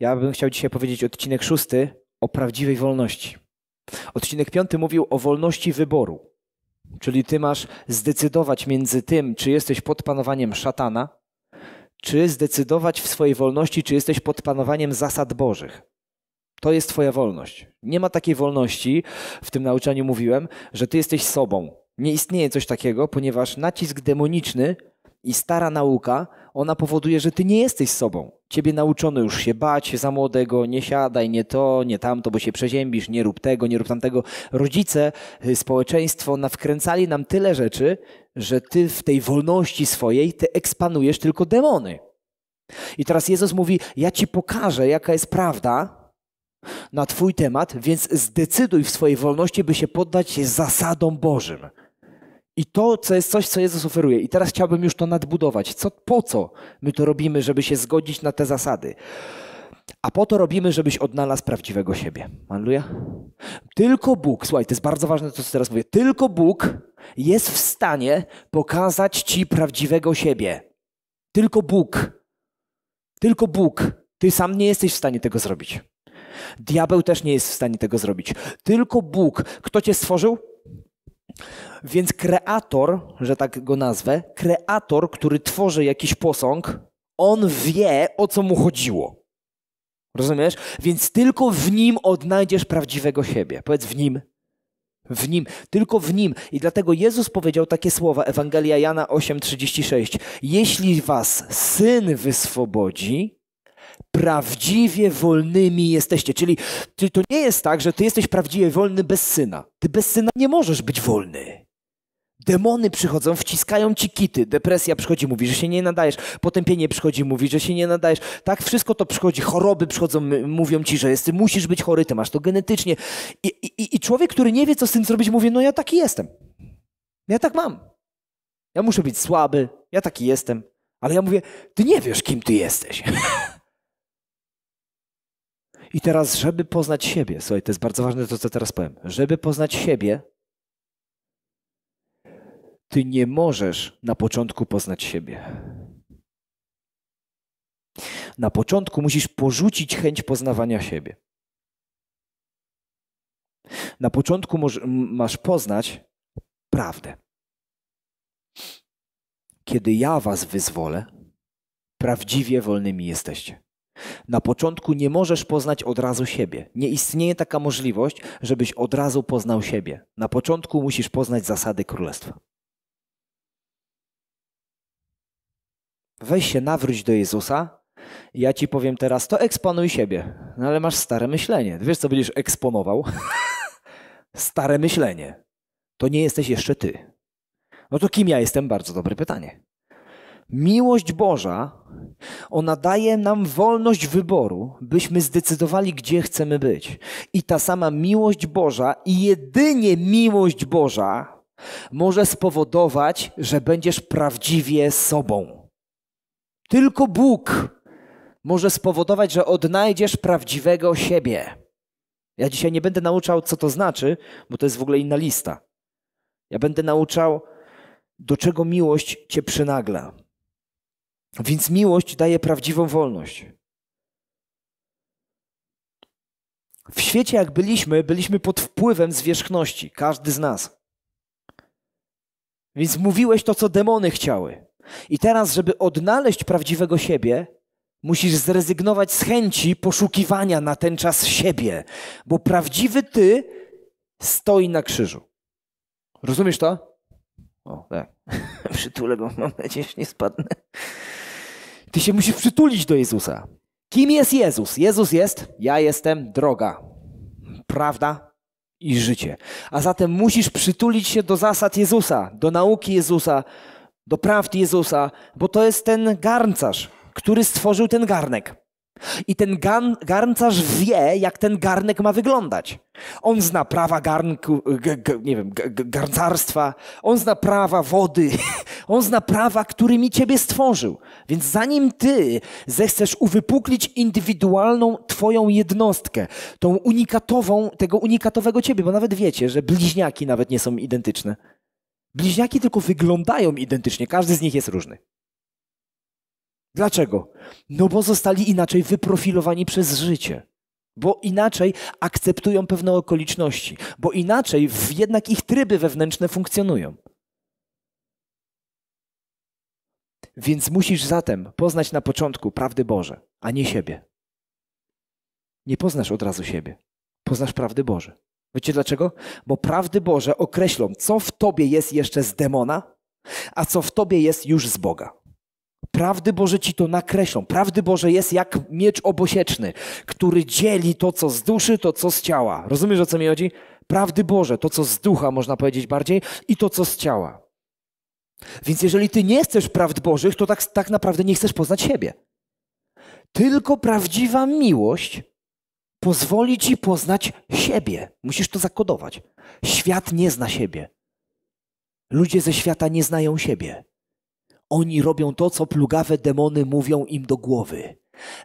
Ja bym chciał dzisiaj powiedzieć odcinek szósty o prawdziwej wolności. Odcinek piąty mówił o wolności wyboru. Czyli ty masz zdecydować między tym, czy jesteś pod panowaniem szatana, czy zdecydować w swojej wolności, czy jesteś pod panowaniem zasad bożych. To jest Twoja wolność. Nie ma takiej wolności, w tym nauczaniu mówiłem, że Ty jesteś sobą. Nie istnieje coś takiego, ponieważ nacisk demoniczny i stara nauka, ona powoduje, że ty nie jesteś sobą. Ciebie nauczono już się bać za młodego, nie siadaj, nie to, nie tamto, bo się przeziębisz, nie rób tego, nie rób tamtego. Rodzice, y, społeczeństwo nawkręcali nam tyle rzeczy, że ty w tej wolności swojej, ty ekspanujesz tylko demony. I teraz Jezus mówi: Ja ci pokażę, jaka jest prawda na Twój temat, więc zdecyduj w swojej wolności, by się poddać zasadom Bożym. I to co jest coś, co Jezus oferuje. I teraz chciałbym już to nadbudować. Co, po co my to robimy, żeby się zgodzić na te zasady? A po to robimy, żebyś odnalazł prawdziwego siebie. Alleluja. Tylko Bóg, słuchaj, to jest bardzo ważne to, co teraz mówię. Tylko Bóg jest w stanie pokazać ci prawdziwego siebie. Tylko Bóg. Tylko Bóg. Ty sam nie jesteś w stanie tego zrobić. Diabeł też nie jest w stanie tego zrobić. Tylko Bóg. Kto cię stworzył? Więc kreator, że tak go nazwę, kreator, który tworzy jakiś posąg, on wie, o co mu chodziło. Rozumiesz? Więc tylko w nim odnajdziesz prawdziwego siebie. Powiedz w nim. W nim, tylko w nim. I dlatego Jezus powiedział takie słowa, Ewangelia Jana 8:36. Jeśli was syn wyswobodzi, prawdziwie wolnymi jesteście. Czyli, to nie jest tak, że ty jesteś prawdziwie wolny bez syna. Ty bez syna nie możesz być wolny. Demony przychodzą, wciskają ci kity. Depresja przychodzi, mówi, że się nie nadajesz. Potępienie przychodzi, mówi, że się nie nadajesz. Tak, wszystko to przychodzi. Choroby przychodzą, mówią ci, że jesteś, musisz być chory, ty masz to genetycznie. I, i, I człowiek, który nie wie, co z tym zrobić, mówi, no ja taki jestem. Ja tak mam. Ja muszę być słaby, ja taki jestem. Ale ja mówię, ty nie wiesz, kim ty jesteś. I teraz, żeby poznać siebie, słuchaj, to jest bardzo ważne to, co teraz powiem. Żeby poznać siebie, ty nie możesz na początku poznać siebie. Na początku musisz porzucić chęć poznawania siebie. Na początku masz poznać prawdę. Kiedy ja was wyzwolę, prawdziwie wolnymi jesteście. Na początku nie możesz poznać od razu siebie. Nie istnieje taka możliwość, żebyś od razu poznał siebie. Na początku musisz poznać zasady królestwa. Weź się nawróć do Jezusa. Ja ci powiem teraz, to eksponuj siebie. No ale masz stare myślenie. Wiesz, co będziesz eksponował? stare myślenie. To nie jesteś jeszcze ty. No to kim ja jestem? Bardzo dobre pytanie. Miłość Boża, ona daje nam wolność wyboru, byśmy zdecydowali, gdzie chcemy być. I ta sama miłość Boża, i jedynie miłość Boża, może spowodować, że będziesz prawdziwie sobą. Tylko Bóg może spowodować, że odnajdziesz prawdziwego siebie. Ja dzisiaj nie będę nauczał, co to znaczy, bo to jest w ogóle inna lista. Ja będę nauczał, do czego miłość cię przynagla. Więc miłość daje prawdziwą wolność. W świecie, jak byliśmy, byliśmy pod wpływem zwierzchności, każdy z nas. Więc mówiłeś to, co demony chciały. I teraz, żeby odnaleźć prawdziwego siebie, musisz zrezygnować z chęci poszukiwania na ten czas siebie, bo prawdziwy ty stoi na krzyżu. Rozumiesz to? O, tak. Przytulę go, mam nadzieję, że nie spadnę. Ty się musisz przytulić do Jezusa. Kim jest Jezus? Jezus jest, ja jestem droga, prawda i życie. A zatem musisz przytulić się do zasad Jezusa, do nauki Jezusa, do prawd Jezusa, bo to jest ten garncarz, który stworzył ten garnek. I ten garn, garncarz wie, jak ten garnek ma wyglądać. On zna prawa garnku, g, g, nie wiem, g, garncarstwa, on zna prawa wody, on zna prawa, którymi ciebie stworzył. Więc zanim ty zechcesz uwypuklić indywidualną twoją jednostkę, tą unikatową, tego unikatowego ciebie, bo nawet wiecie, że bliźniaki nawet nie są identyczne. Bliźniaki tylko wyglądają identycznie, każdy z nich jest różny. Dlaczego? No bo zostali inaczej wyprofilowani przez życie. Bo inaczej akceptują pewne okoliczności, bo inaczej jednak ich tryby wewnętrzne funkcjonują. Więc musisz zatem poznać na początku prawdy Boże, a nie siebie. Nie poznasz od razu siebie, poznasz prawdy Boże. Wiecie dlaczego? Bo prawdy Boże określą, co w tobie jest jeszcze z demona, a co w tobie jest już z Boga. Prawdy Boże ci to nakreślą. Prawdy Boże jest jak miecz obosieczny, który dzieli to, co z duszy, to, co z ciała. Rozumiesz, o co mi chodzi? Prawdy Boże, to, co z ducha, można powiedzieć bardziej, i to, co z ciała. Więc jeżeli ty nie chcesz prawd Bożych, to tak, tak naprawdę nie chcesz poznać siebie. Tylko prawdziwa miłość pozwoli ci poznać siebie. Musisz to zakodować. Świat nie zna siebie. Ludzie ze świata nie znają siebie. Oni robią to, co plugawe demony mówią im do głowy.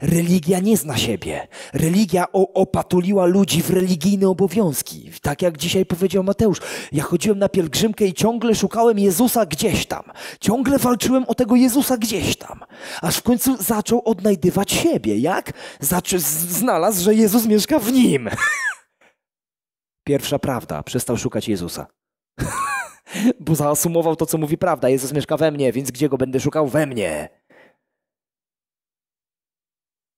Religia nie zna siebie. Religia opatuliła ludzi w religijne obowiązki. Tak jak dzisiaj powiedział Mateusz, ja chodziłem na pielgrzymkę i ciągle szukałem Jezusa gdzieś tam. Ciągle walczyłem o tego Jezusa gdzieś tam. Aż w końcu zaczął odnajdywać siebie. Jak? Zaczy znalazł, że Jezus mieszka w nim. Pierwsza prawda. Przestał szukać Jezusa. bo zaasumował to, co mówi prawda. Jezus mieszka we mnie, więc gdzie go będę szukał? We mnie.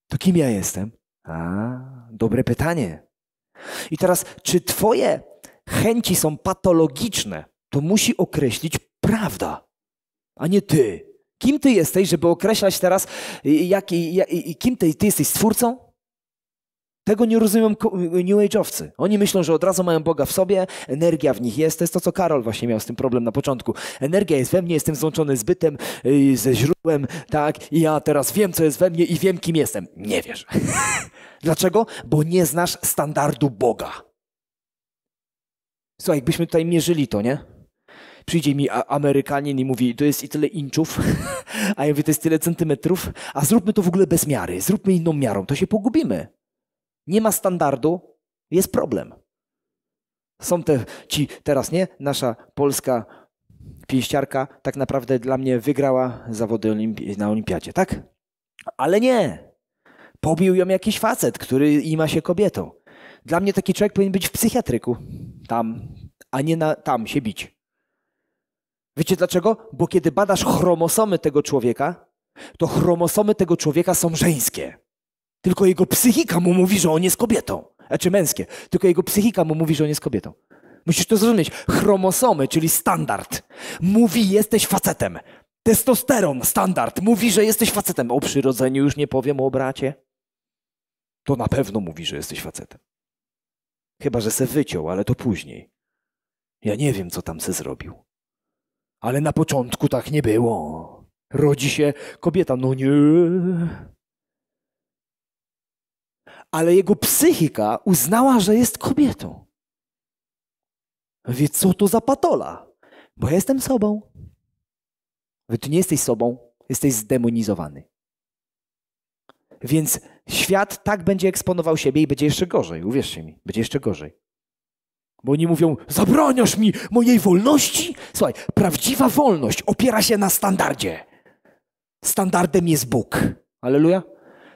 To kim ja jestem? A, dobre pytanie. I teraz, czy Twoje chęci są patologiczne, to musi określić prawda, a nie Ty. Kim Ty jesteś, żeby określać teraz, jak, y, jak, kim ty, ty jesteś stwórcą? Tego nie rozumieją New Age'owcy. Oni myślą, że od razu mają Boga w sobie, energia w nich jest. To jest to, co Karol właśnie miał z tym problem na początku. Energia jest we mnie, jestem złączony z bytem, y, ze źródłem, tak? I ja teraz wiem, co jest we mnie i wiem, kim jestem. Nie wiesz. Dlaczego? Bo nie znasz standardu Boga. Słuchaj, jakbyśmy tutaj mierzyli to, nie? Przyjdzie mi Amerykanin i mówi, to jest i tyle inczów, a ja mówię, to jest tyle centymetrów, a zróbmy to w ogóle bez miary, zróbmy inną miarą, to się pogubimy nie ma standardu, jest problem. Są te, ci teraz nie, nasza polska pięściarka tak naprawdę dla mnie wygrała zawody olimpi na olimpiadzie, tak? Ale nie. Pobił ją jakiś facet, który ima się kobietą. Dla mnie taki człowiek powinien być w psychiatryku. Tam, a nie na, tam się bić. Wiecie dlaczego? Bo kiedy badasz chromosomy tego człowieka, to chromosomy tego człowieka są żeńskie. Tylko jego psychika mu mówi, że on jest kobietą. Znaczy męskie. Tylko jego psychika mu mówi, że on jest kobietą. Musisz to zrozumieć. Chromosomy, czyli standard, mówi jesteś facetem. Testosteron, standard, mówi, że jesteś facetem. O przyrodzeniu już nie powiem, o bracie. To na pewno mówi, że jesteś facetem. Chyba, że se wyciął, ale to później. Ja nie wiem, co tam se zrobił. Ale na początku tak nie było. Rodzi się kobieta, no nie ale jego psychika uznała, że jest kobietą. Wie, co to za patola? Bo ja jestem sobą. Wy ty nie jesteś sobą, jesteś zdemonizowany. Więc świat tak będzie eksponował siebie i będzie jeszcze gorzej, uwierzcie mi, będzie jeszcze gorzej. Bo oni mówią, zabraniasz mi mojej wolności? Słuchaj, prawdziwa wolność opiera się na standardzie. Standardem jest Bóg. Aleluja.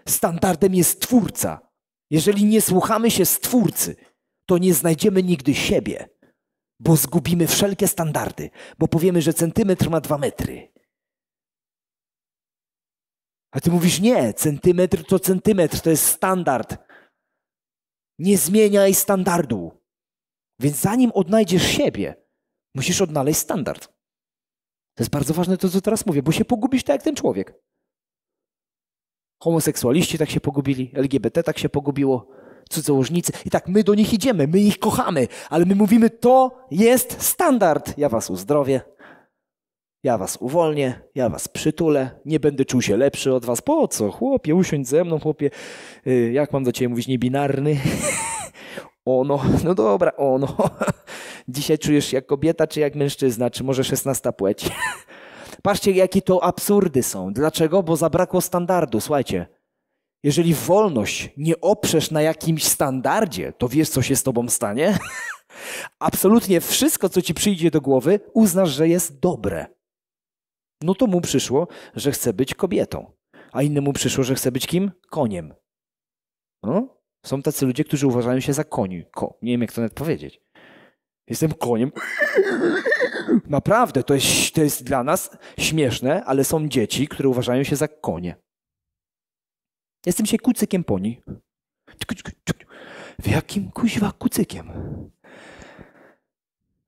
Standardem jest Twórca. Jeżeli nie słuchamy się Stwórcy, to nie znajdziemy nigdy siebie, bo zgubimy wszelkie standardy, bo powiemy, że centymetr ma dwa metry. A ty mówisz, nie, centymetr to centymetr, to jest standard. Nie zmieniaj standardu. Więc zanim odnajdziesz siebie, musisz odnaleźć standard. To jest bardzo ważne to, co teraz mówię, bo się pogubisz tak jak ten człowiek. Homoseksualiści tak się pogubili, LGBT tak się pogubiło, cudzołożnicy. I tak my do nich idziemy, my ich kochamy, ale my mówimy, to jest standard. Ja was uzdrowię, ja was uwolnię, ja was przytulę, nie będę czuł się lepszy od was. Po co, chłopie, usiądź ze mną, chłopie. Y, jak mam do ciebie mówić, niebinarny? ono, no dobra, ono. Dzisiaj czujesz jak kobieta, czy jak mężczyzna, czy może szesnasta płeć. Patrzcie, jakie to absurdy są. Dlaczego? Bo zabrakło standardu. Słuchajcie, jeżeli wolność nie oprzesz na jakimś standardzie, to wiesz, co się z tobą stanie. Absolutnie wszystko, co ci przyjdzie do głowy, uznasz, że jest dobre. No to mu przyszło, że chce być kobietą, a innemu przyszło, że chce być kim? Koniem. No? Są tacy ludzie, którzy uważają się za koni. Ko. Nie wiem, jak to nawet powiedzieć. Jestem koniem. Naprawdę, to jest, to jest dla nas śmieszne, ale są dzieci, które uważają się za konie. Jestem się kucykiem poni. W jakim kuźwa kucykiem?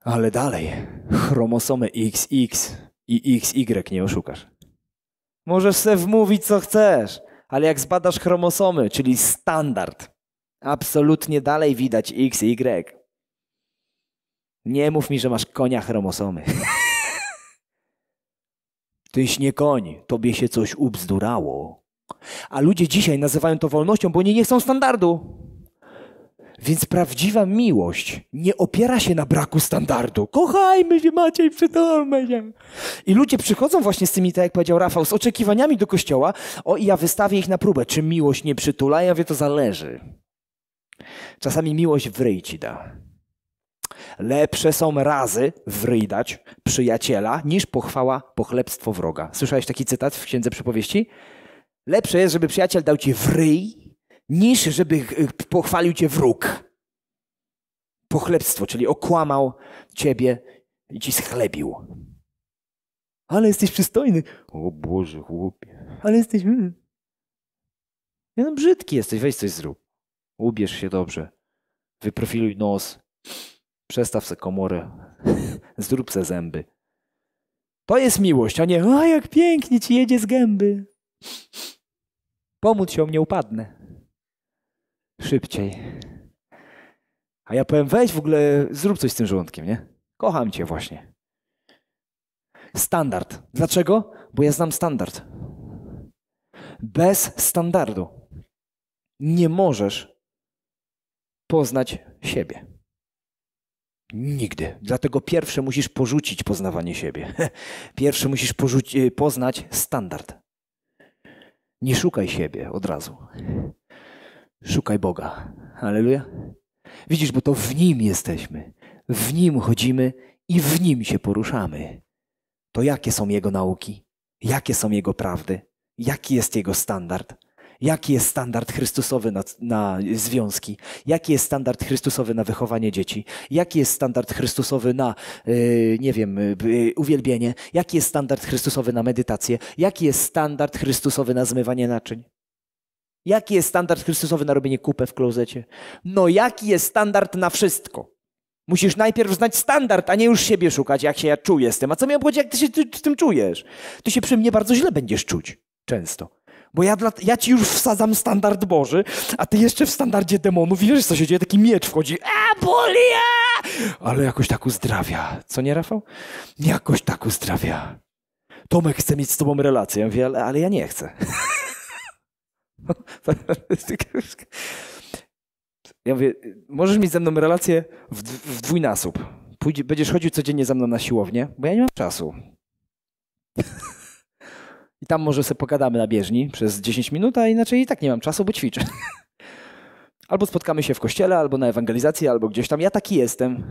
Ale dalej, chromosomy XX i XY nie oszukasz. Możesz sobie wmówić, co chcesz, ale jak zbadasz chromosomy, czyli standard, absolutnie dalej widać XY. Nie mów mi, że masz konia chromosomy. Tyś nie koń, tobie się coś ubzdurało. A ludzie dzisiaj nazywają to wolnością, bo oni nie chcą standardu. Więc prawdziwa miłość nie opiera się na braku standardu. Kochajmy się, Maciej, przytulmy się. I ludzie przychodzą właśnie z tymi, tak jak powiedział Rafał, z oczekiwaniami do kościoła. O, i ja wystawię ich na próbę. Czy miłość nie przytula? Ja wie, to zależy. Czasami miłość w ryj ci da. Lepsze są razy wrydać przyjaciela niż pochwała pochlebstwo wroga. Słyszałeś taki cytat w Księdze Przypowieści? Lepsze jest, żeby przyjaciel dał ci wryj, niż żeby e, pochwalił cię wróg. Pochlebstwo, czyli okłamał ciebie i ci schlebił. Ale jesteś przystojny. O Boże, chłopie. Ale jesteś... Mm. No, brzydki jesteś, weź coś zrób. Ubierz się dobrze. Wyprofiluj nos. Przestaw se komorę, zrób se zęby. To jest miłość, a nie, a jak pięknie ci jedzie z gęby. Pomóc się o mnie upadnę. Szybciej. A ja powiem, weź w ogóle, zrób coś z tym żołądkiem, nie? Kocham cię właśnie. Standard. Dlaczego? Bo ja znam standard. Bez standardu nie możesz poznać siebie. Nigdy. Dlatego pierwsze musisz porzucić poznawanie siebie. Pierwsze musisz porzuci- y, poznać standard. Nie szukaj siebie od razu. Szukaj Boga. Aleluja. Widzisz, bo to w Nim jesteśmy. W Nim chodzimy i w Nim się poruszamy. To jakie są Jego nauki? Jakie są Jego prawdy? Jaki jest Jego standard? Jaki jest standard Chrystusowy na, na, związki? Jaki jest standard Chrystusowy na wychowanie dzieci? Jaki jest standard Chrystusowy na, yy, nie wiem, yy, uwielbienie? Jaki jest standard Chrystusowy na medytację? Jaki jest standard Chrystusowy na zmywanie naczyń? Jaki jest standard Chrystusowy na robienie kupę w klozecie? No, jaki jest standard na wszystko? Musisz najpierw znać standard, a nie już siebie szukać, jak się ja czuję z tym. A co mi powiedzieć, jak ty się ty, z tym czujesz? Ty się przy mnie bardzo źle będziesz czuć, często. Bo ja, dla, ja ci już wsadzam standard Boży, a ty jeszcze w standardzie demonów i wiesz, co się dzieje, taki miecz wchodzi. A, boli! A! Ale jakoś tak uzdrawia. Co nie, Rafał? Jakoś tak uzdrawia. Tomek chce mieć z tobą relację. Ja mówię, ale, ale ja nie chcę. ja mówię, możesz mieć ze mną relację w, w dwójnasób. Pójdzie, będziesz chodził codziennie ze mną na siłownię, bo ja nie mam czasu. I tam może sobie pogadamy na bieżni przez 10 minut, a inaczej i tak nie mam czasu, bo ćwiczę. Albo spotkamy się w kościele, albo na ewangelizacji, albo gdzieś tam. Ja taki jestem.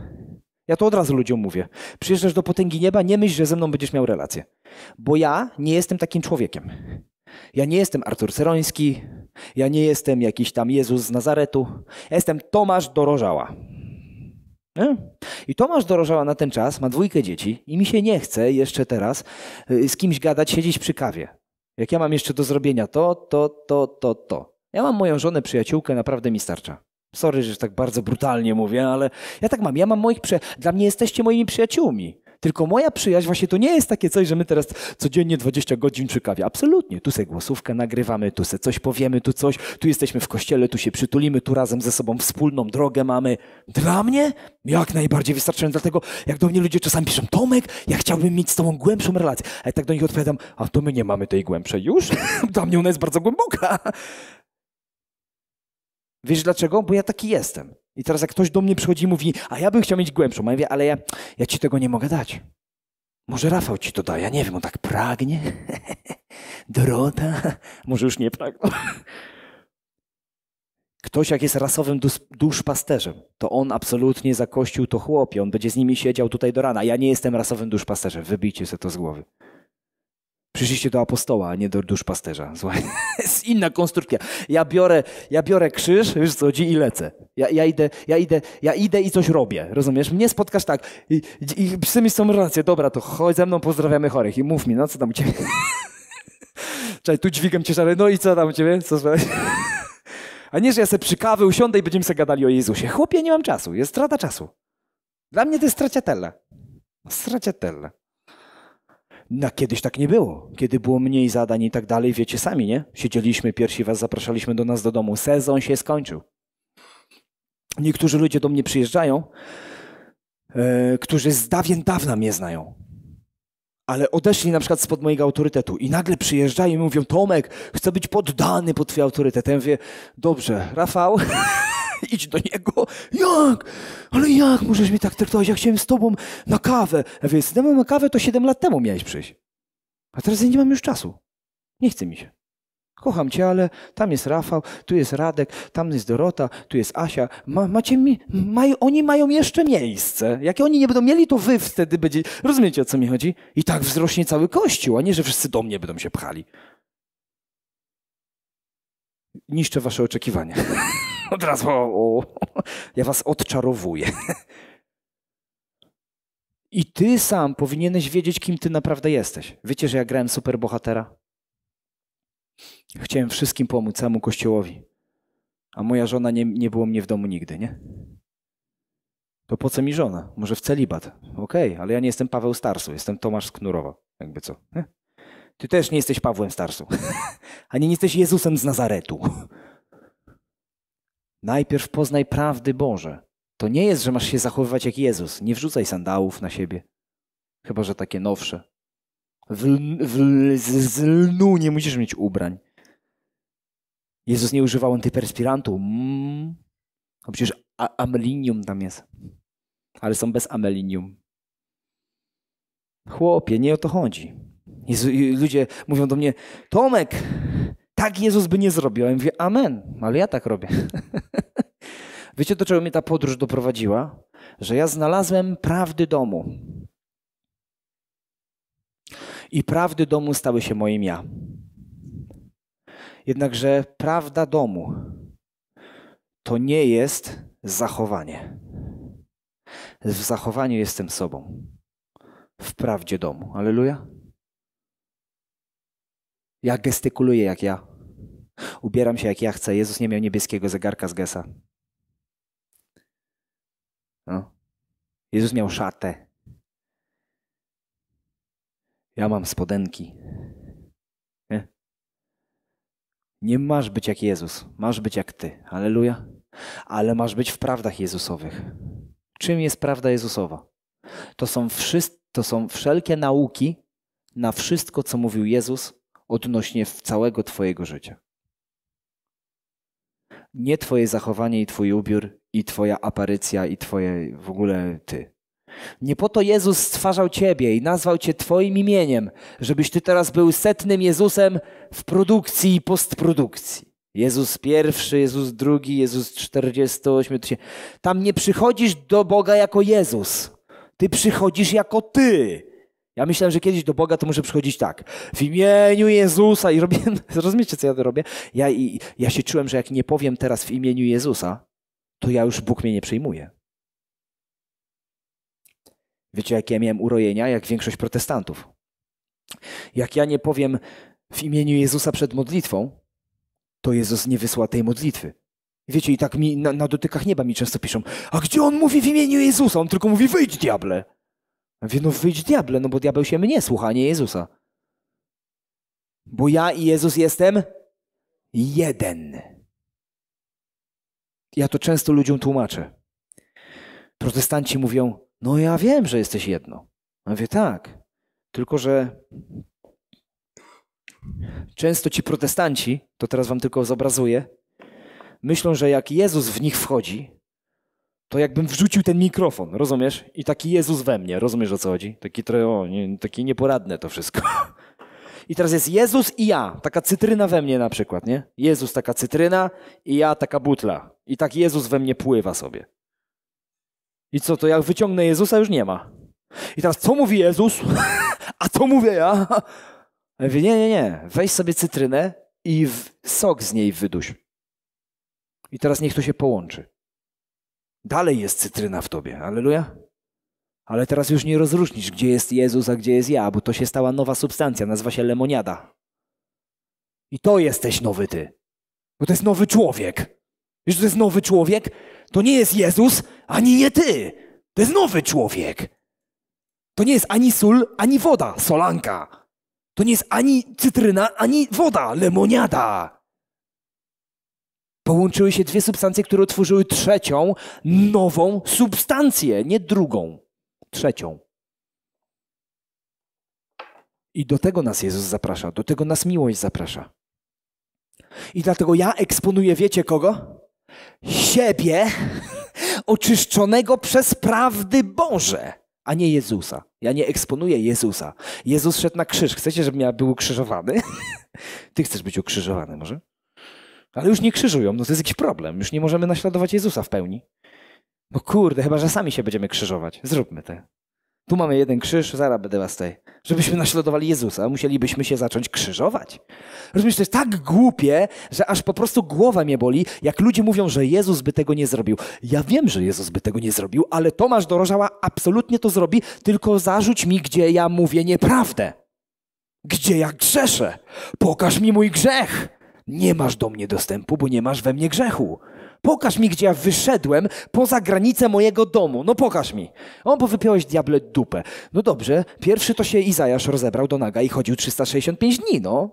Ja to od razu ludziom mówię. Przyjeżdżasz do potęgi nieba, nie myśl, że ze mną będziesz miał relację. Bo ja nie jestem takim człowiekiem. Ja nie jestem Artur Ceroński, ja nie jestem jakiś tam Jezus z Nazaretu. Ja jestem Tomasz Dorożała. Nie? I Tomasz dorożała na ten czas, ma dwójkę dzieci i mi się nie chce jeszcze teraz y, z kimś gadać, siedzieć przy kawie. Jak ja mam jeszcze do zrobienia to, to, to, to, to. Ja mam moją żonę, przyjaciółkę, naprawdę mi starcza. Sorry, że tak bardzo brutalnie mówię, ale ja tak mam. Ja mam moich przyjaciół. Dla mnie jesteście moimi przyjaciółmi. Tylko moja przyjaźń właśnie to nie jest takie coś, że my teraz codziennie 20 godzin przy kawie. Absolutnie. Tu sobie głosówkę nagrywamy, tu sobie coś powiemy, tu coś, tu jesteśmy w kościele, tu się przytulimy, tu razem ze sobą wspólną drogę mamy. Dla mnie jak najbardziej wystarczające. Dlatego jak do mnie ludzie czasami piszą, Tomek, ja chciałbym mieć z tobą głębszą relację. A ja tak do nich odpowiadam, a to my nie mamy tej głębszej już. Dla mnie ona jest bardzo głęboka. Wiesz dlaczego? Bo ja taki jestem. I teraz jak ktoś do mnie przychodzi i mówi, a ja bym chciał mieć głębszą, a ja mówię, ale ja, ja ci tego nie mogę dać. Może Rafał ci to da, ja nie wiem, on tak pragnie. Dorota, może już nie pragną. Ktoś, jak jest rasowym duszpasterzem, to on absolutnie zakościł to chłopie. On będzie z nimi siedział tutaj do rana. Ja nie jestem rasowym duszpasterzem. Wybijcie sobie to z głowy. Przyszliście do apostoła, a nie do duszpasterza. Słuchaj, jest inna konstrukcja. Ja biorę, ja biorę krzyż, wiesz co, i lecę. Ja, ja, idę, ja, idę, ja idę i coś robię, rozumiesz? Mnie spotkasz tak. I, i, i psy mi są relacje. dobra, to chodź ze mną, pozdrawiamy chorych i mów mi, no co tam u ciebie? Czaj, tu dźwigam cię no i co tam u ciebie? Co A nie, że ja sobie przy kawy usiądę i będziemy sobie gadali o Jezusie. Chłopie, nie mam czasu, jest strata czasu. Dla mnie to jest straciatella. Straciatella. No, kiedyś tak nie było. Kiedy było mniej zadań i tak dalej, wiecie sami, nie? Siedzieliśmy pierwsi, was zapraszaliśmy do nas do domu. Sezon się skończył. Niektórzy ludzie do mnie przyjeżdżają, e, którzy z dawien dawna mnie znają ale odeszli na przykład spod mojego autorytetu i nagle przyjeżdżają i mówią, Tomek, chcę być poddany pod twój autorytet. Ja mówię, dobrze, Rafał, idź do niego. Jak? Ale jak możesz mnie tak traktować? Ja chciałem z tobą na kawę. A więc z tobą na kawę to 7 lat temu miałeś przyjść. A teraz ja nie mam już czasu. Nie chce mi się. Kocham cię, ale tam jest Rafał, tu jest Radek, tam jest Dorota, tu jest Asia. Ma, macie mi, maj, oni mają jeszcze miejsce. Jak oni nie będą mieli, to wy wtedy będzie. Rozumiecie, o co mi chodzi? I tak wzrośnie cały kościół, a nie, że wszyscy do mnie będą się pchali. Niszczę wasze oczekiwania. Od razu o, ja was odczarowuję. I ty sam powinieneś wiedzieć, kim ty naprawdę jesteś. Wiecie, że ja grałem superbohatera? Chciałem wszystkim pomóc, całemu kościołowi. A moja żona nie, nie było mnie w domu nigdy, nie? To po co mi żona? Może w celibat. Okej, okay, ale ja nie jestem Paweł Starsu, jestem Tomasz Sknurowa, jakby co. Ty też nie jesteś Pawłem Starsu, ani nie jesteś Jezusem z Nazaretu. Najpierw poznaj prawdy Boże. To nie jest, że masz się zachowywać jak Jezus. Nie wrzucaj sandałów na siebie. Chyba, że takie nowsze. W, w, z, z lnu nie musisz mieć ubrań. Jezus nie używał antyperspirantu. Mm. A przecież amelinium tam jest. Ale są bez amelinium. Chłopie, nie o to chodzi. Jezu, ludzie mówią do mnie, Tomek, tak Jezus by nie zrobił. A ja mówię, amen, ale ja tak robię. Wiecie, do czego mnie ta podróż doprowadziła? Że ja znalazłem prawdy domu. I prawdy domu stały się moim ja. Jednakże prawda domu to nie jest zachowanie. W zachowaniu jestem sobą. W prawdzie domu. Aleluja. Ja gestykuluję jak ja. Ubieram się jak ja chcę. Jezus nie miał niebieskiego zegarka z Gesa. No. Jezus miał szatę. Ja mam spodenki. Nie? Nie masz być jak Jezus, masz być jak Ty. Aleluja. Ale masz być w prawdach Jezusowych. Czym jest prawda Jezusowa? To są, wszyscy, to są wszelkie nauki na wszystko, co mówił Jezus odnośnie całego Twojego życia nie twoje zachowanie i twój ubiór i twoja aparycja i twoje w ogóle ty. Nie po to Jezus stwarzał ciebie i nazwał cię twoim imieniem, żebyś ty teraz był setnym Jezusem w produkcji i postprodukcji. Jezus pierwszy, Jezus drugi, Jezus 48. Tam nie przychodzisz do Boga jako Jezus. Ty przychodzisz jako ty. Ja myślałem, że kiedyś do Boga to muszę przychodzić tak. W imieniu Jezusa i robię, rozumiecie co ja to robię? Ja, i, ja się czułem, że jak nie powiem teraz w imieniu Jezusa, to ja już Bóg mnie nie przejmuje. Wiecie, jakie ja miałem urojenia, jak większość protestantów. Jak ja nie powiem w imieniu Jezusa przed modlitwą, to Jezus nie wysła tej modlitwy. Wiecie, i tak mi na, na dotykach nieba mi często piszą, a gdzie on mówi w imieniu Jezusa? On tylko mówi, wyjdź diable. Ja mówię, no wyjdź diable, no bo diabeł się mnie słucha, nie Jezusa. Bo ja i Jezus jestem jeden. Ja to często ludziom tłumaczę. Protestanci mówią, no ja wiem, że jesteś jedno. Ja mówię, tak, tylko że często ci protestanci, to teraz wam tylko zobrazuję, myślą, że jak Jezus w nich wchodzi, to jakbym wrzucił ten mikrofon, rozumiesz? I taki Jezus we mnie, rozumiesz o co chodzi? Taki, o, nie, taki nieporadne to wszystko. I teraz jest Jezus i ja, taka cytryna we mnie na przykład, nie? Jezus taka cytryna i ja taka butla. I tak Jezus we mnie pływa sobie. I co, to jak wyciągnę Jezusa, już nie ma. I teraz co mówi Jezus? A co mówię ja? ja mówię, nie, nie, nie, weź sobie cytrynę i sok z niej wyduś. I teraz niech to się połączy. Dalej jest cytryna w tobie. Aleluja. Ale teraz już nie rozróżnisz, gdzie jest Jezus, a gdzie jest ja, bo to się stała nowa substancja, nazywa się lemoniada. I to jesteś nowy ty. Bo to jest nowy człowiek. Wiesz, to jest nowy człowiek? To nie jest Jezus, ani nie ty. To jest nowy człowiek. To nie jest ani sól, ani woda, solanka. To nie jest ani cytryna, ani woda, lemoniada. Połączyły się dwie substancje, które utworzyły trzecią, nową substancję, nie drugą, trzecią. I do tego nas Jezus zaprasza, do tego nas miłość zaprasza. I dlatego ja eksponuję, wiecie kogo? Siebie, oczyszczonego przez prawdy Boże, a nie Jezusa. Ja nie eksponuję Jezusa. Jezus szedł na krzyż. Chcecie, żebym ja był ukrzyżowany? Ty chcesz być ukrzyżowany, może? Ale już nie krzyżują, no to jest jakiś problem. Już nie możemy naśladować Jezusa w pełni. No kurde, chyba, że sami się będziemy krzyżować. Zróbmy to. Tu mamy jeden krzyż, zaraz będę was Żebyśmy naśladowali Jezusa, musielibyśmy się zacząć krzyżować. Rozumiesz, to jest tak głupie, że aż po prostu głowa mnie boli, jak ludzie mówią, że Jezus by tego nie zrobił. Ja wiem, że Jezus by tego nie zrobił, ale Tomasz Dorożała absolutnie to zrobi, tylko zarzuć mi, gdzie ja mówię nieprawdę. Gdzie ja grzeszę? Pokaż mi mój grzech. Nie masz do mnie dostępu, bo nie masz we mnie grzechu. Pokaż mi, gdzie ja wyszedłem poza granicę mojego domu. No pokaż mi. On, bo wypiąłeś diable dupę. No dobrze, pierwszy to się Izajasz rozebrał do naga i chodził 365 dni, no.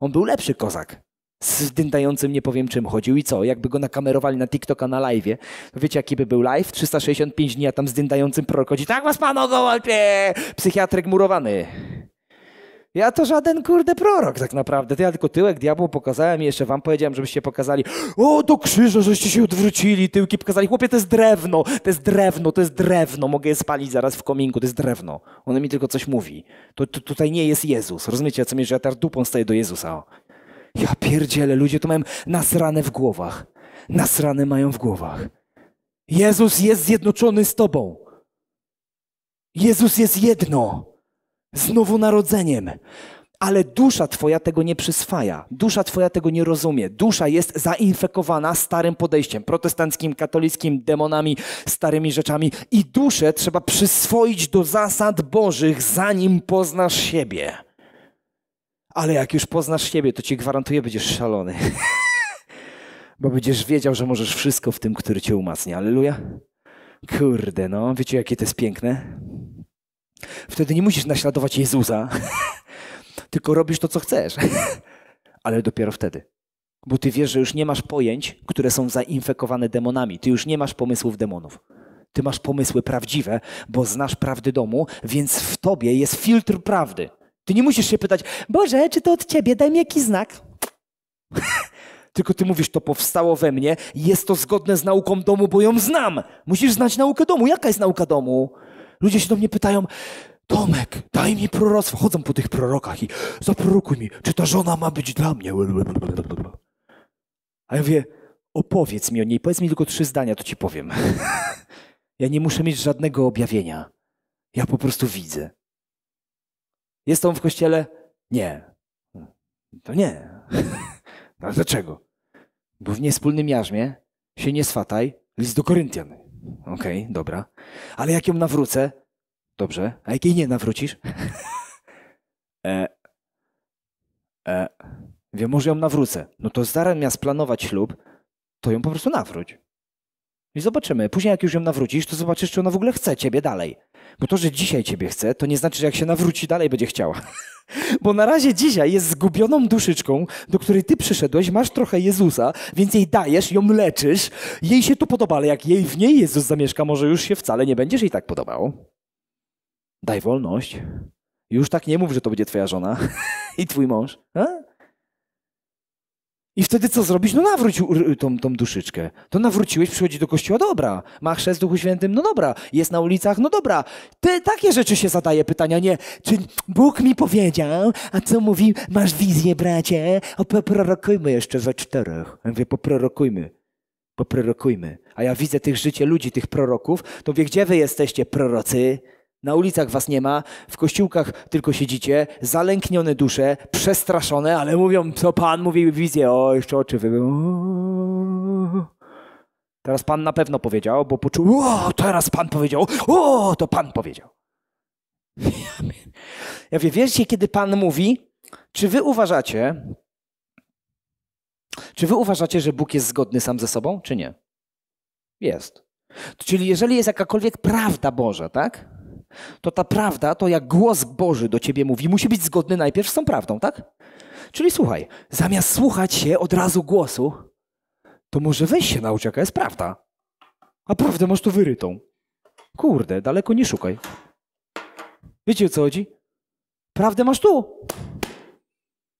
On był lepszy kozak. Z dyndającym nie powiem czym chodził i co. Jakby go nakamerowali na TikToka na live'ie, wiecie jaki by był live? 365 dni, a tam z dyndającym chodzi. Tak was pan ogołopie! Psychiatryk murowany. Ja to żaden kurde prorok tak naprawdę. To ja tylko tyłek diabłu pokazałem i jeszcze wam powiedziałem, żebyście pokazali o, do krzyża, żeście się odwrócili, tyłki pokazali. Chłopie, to jest drewno, to jest drewno, to jest drewno. Mogę je spalić zaraz w kominku, to jest drewno. On mi tylko coś mówi. To, to tutaj nie jest Jezus. Rozumiecie, co mi że ja teraz dupą staję do Jezusa. O. Ja pierdzielę, ludzie to mają nasrane w głowach. Nasrane mają w głowach. Jezus jest zjednoczony z tobą. Jezus jest jedno z nowonarodzeniem. Ale dusza Twoja tego nie przyswaja, dusza Twoja tego nie rozumie. Dusza jest zainfekowana starym podejściem protestanckim, katolickim, demonami, starymi rzeczami, i duszę trzeba przyswoić do zasad Bożych, zanim poznasz siebie. Ale jak już poznasz siebie, to ci gwarantuję, będziesz szalony. Bo będziesz wiedział, że możesz wszystko w tym, który cię umacnia. Aleluja. Kurde, no, wiecie, jakie to jest piękne? Wtedy nie musisz naśladować Jezusa, tylko robisz to, co chcesz. Ale dopiero wtedy. Bo ty wiesz, że już nie masz pojęć, które są zainfekowane demonami. Ty już nie masz pomysłów demonów. Ty masz pomysły prawdziwe, bo znasz prawdy domu, więc w tobie jest filtr prawdy. Ty nie musisz się pytać, Boże, czy to od ciebie? Daj mi jakiś znak. Tylko ty mówisz, to powstało we mnie, jest to zgodne z nauką domu, bo ją znam. Musisz znać naukę domu. Jaka jest nauka domu? Ludzie się do mnie pytają, Tomek, daj mi proroctwo. Chodzą po tych prorokach i zaprokuj mi, czy ta żona ma być dla mnie. A ja mówię, opowiedz mi o niej, powiedz mi tylko trzy zdania, to ci powiem. ja nie muszę mieć żadnego objawienia. Ja po prostu widzę. Jest on w kościele? Nie. To nie. no dlaczego? Bo w niespólnym jarzmie się nie swataj, list do Koryntian. Okej, okay, dobra. Ale jak ją nawrócę? Dobrze. A jak jej nie nawrócisz? e, e, wiem, może ją nawrócę. No to zamiast planować ślub, to ją po prostu nawróć. I zobaczymy. Później jak już ją nawrócisz, to zobaczysz, czy ona w ogóle chce ciebie dalej. Bo to, że dzisiaj ciebie chce, to nie znaczy, że jak się nawróci, dalej będzie chciała. Bo na razie dzisiaj jest zgubioną duszyczką, do której ty przyszedłeś, masz trochę Jezusa, więc jej dajesz, ją leczysz, jej się to podoba, ale jak jej w niej Jezus zamieszka, może już się wcale nie będziesz jej tak podobał. Daj wolność. Już tak nie mów, że to będzie twoja żona i twój mąż. A? I wtedy co zrobić? No nawróć tą, tą duszyczkę. To nawróciłeś, przychodzi do kościoła, dobra. Ma chrzest Duchu Świętym, no dobra. Jest na ulicach, no dobra. Te, takie rzeczy się zadaje pytania, nie. Czy Bóg mi powiedział, a co mówi, masz wizję, bracie? O, poprorokujmy jeszcze za czterech. Ja mówię, poprorokujmy. Poprorokujmy. A ja widzę tych życie ludzi, tych proroków, to wie, gdzie wy jesteście, prorocy? Na ulicach was nie ma, w kościółkach tylko siedzicie, zalęknione dusze, przestraszone, ale mówią, co Pan mówi wizję, o, jeszcze oczy wybyły. Teraz Pan na pewno powiedział, bo poczuł, o, teraz Pan powiedział, o, to Pan powiedział. Ja wiem, wierzcie, kiedy Pan mówi, czy wy uważacie, czy wy uważacie, że Bóg jest zgodny sam ze sobą, czy nie? Jest. Czyli jeżeli jest jakakolwiek prawda Boża, tak? to ta prawda, to jak głos Boży do ciebie mówi, musi być zgodny najpierw z tą prawdą, tak? Czyli słuchaj, zamiast słuchać się od razu głosu, to może weź się naucz, jaka jest prawda. A prawdę masz tu wyrytą. Kurde, daleko nie szukaj. Wiecie o co chodzi? Prawdę masz tu.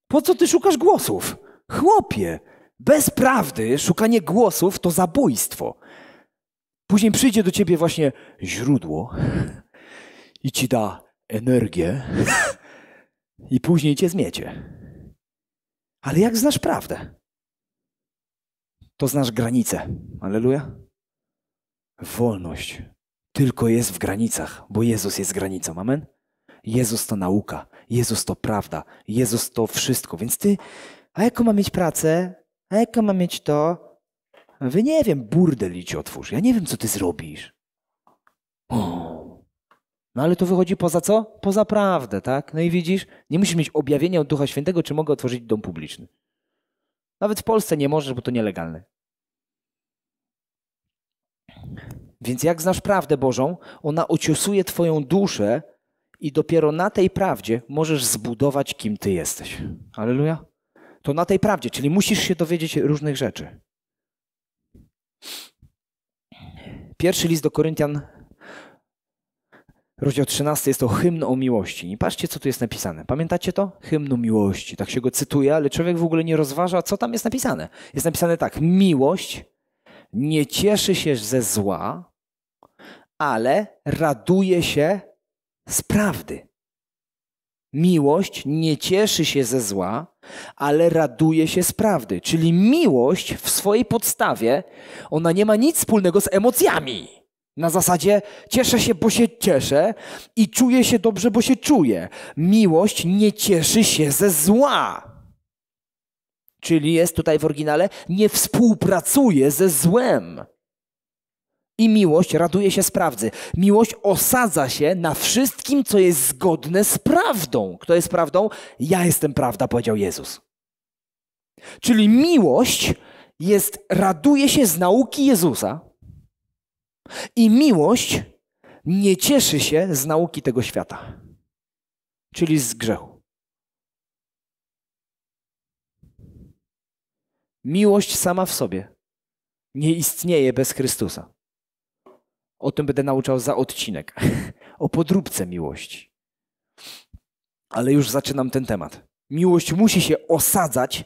Po co ty szukasz głosów? Chłopie, bez prawdy szukanie głosów to zabójstwo. Później przyjdzie do ciebie właśnie źródło i ci da energię i później cię zmiecie. Ale jak znasz prawdę, to znasz granice. Aleluja. Wolność tylko jest w granicach, bo Jezus jest granicą. Amen. Jezus to nauka, Jezus to prawda, Jezus to wszystko. Więc ty, a jaką mam mieć pracę? A jaką mam mieć to? Wy nie wiem, burdel i ci otwórz. Ja nie wiem, co ty zrobisz. O. No ale to wychodzi poza co? Poza prawdę, tak? No i widzisz, nie musisz mieć objawienia od Ducha Świętego, czy mogę otworzyć dom publiczny. Nawet w Polsce nie możesz, bo to nielegalne. Więc jak znasz prawdę Bożą, ona ociosuje Twoją duszę i dopiero na tej prawdzie możesz zbudować, kim Ty jesteś. Aleluja. To na tej prawdzie, czyli musisz się dowiedzieć różnych rzeczy. Pierwszy list do Koryntian, Rozdział 13 jest to hymn o miłości. I patrzcie, co tu jest napisane. Pamiętacie to? Hymn o miłości. Tak się go cytuje, ale człowiek w ogóle nie rozważa, co tam jest napisane. Jest napisane tak: miłość nie cieszy się ze zła, ale raduje się z prawdy. Miłość nie cieszy się ze zła, ale raduje się z prawdy. Czyli miłość w swojej podstawie, ona nie ma nic wspólnego z emocjami. Na zasadzie cieszę się, bo się cieszę i czuję się dobrze, bo się czuję. Miłość nie cieszy się ze zła. Czyli jest tutaj w oryginale nie współpracuje ze złem. I miłość raduje się z prawdy. Miłość osadza się na wszystkim, co jest zgodne z prawdą. Kto jest prawdą? Ja jestem prawda, powiedział Jezus. Czyli miłość jest, raduje się z nauki Jezusa, i miłość nie cieszy się z nauki tego świata, czyli z grzechu. Miłość sama w sobie nie istnieje bez Chrystusa. O tym będę nauczał za odcinek, o podróbce miłości. Ale już zaczynam ten temat. Miłość musi się osadzać,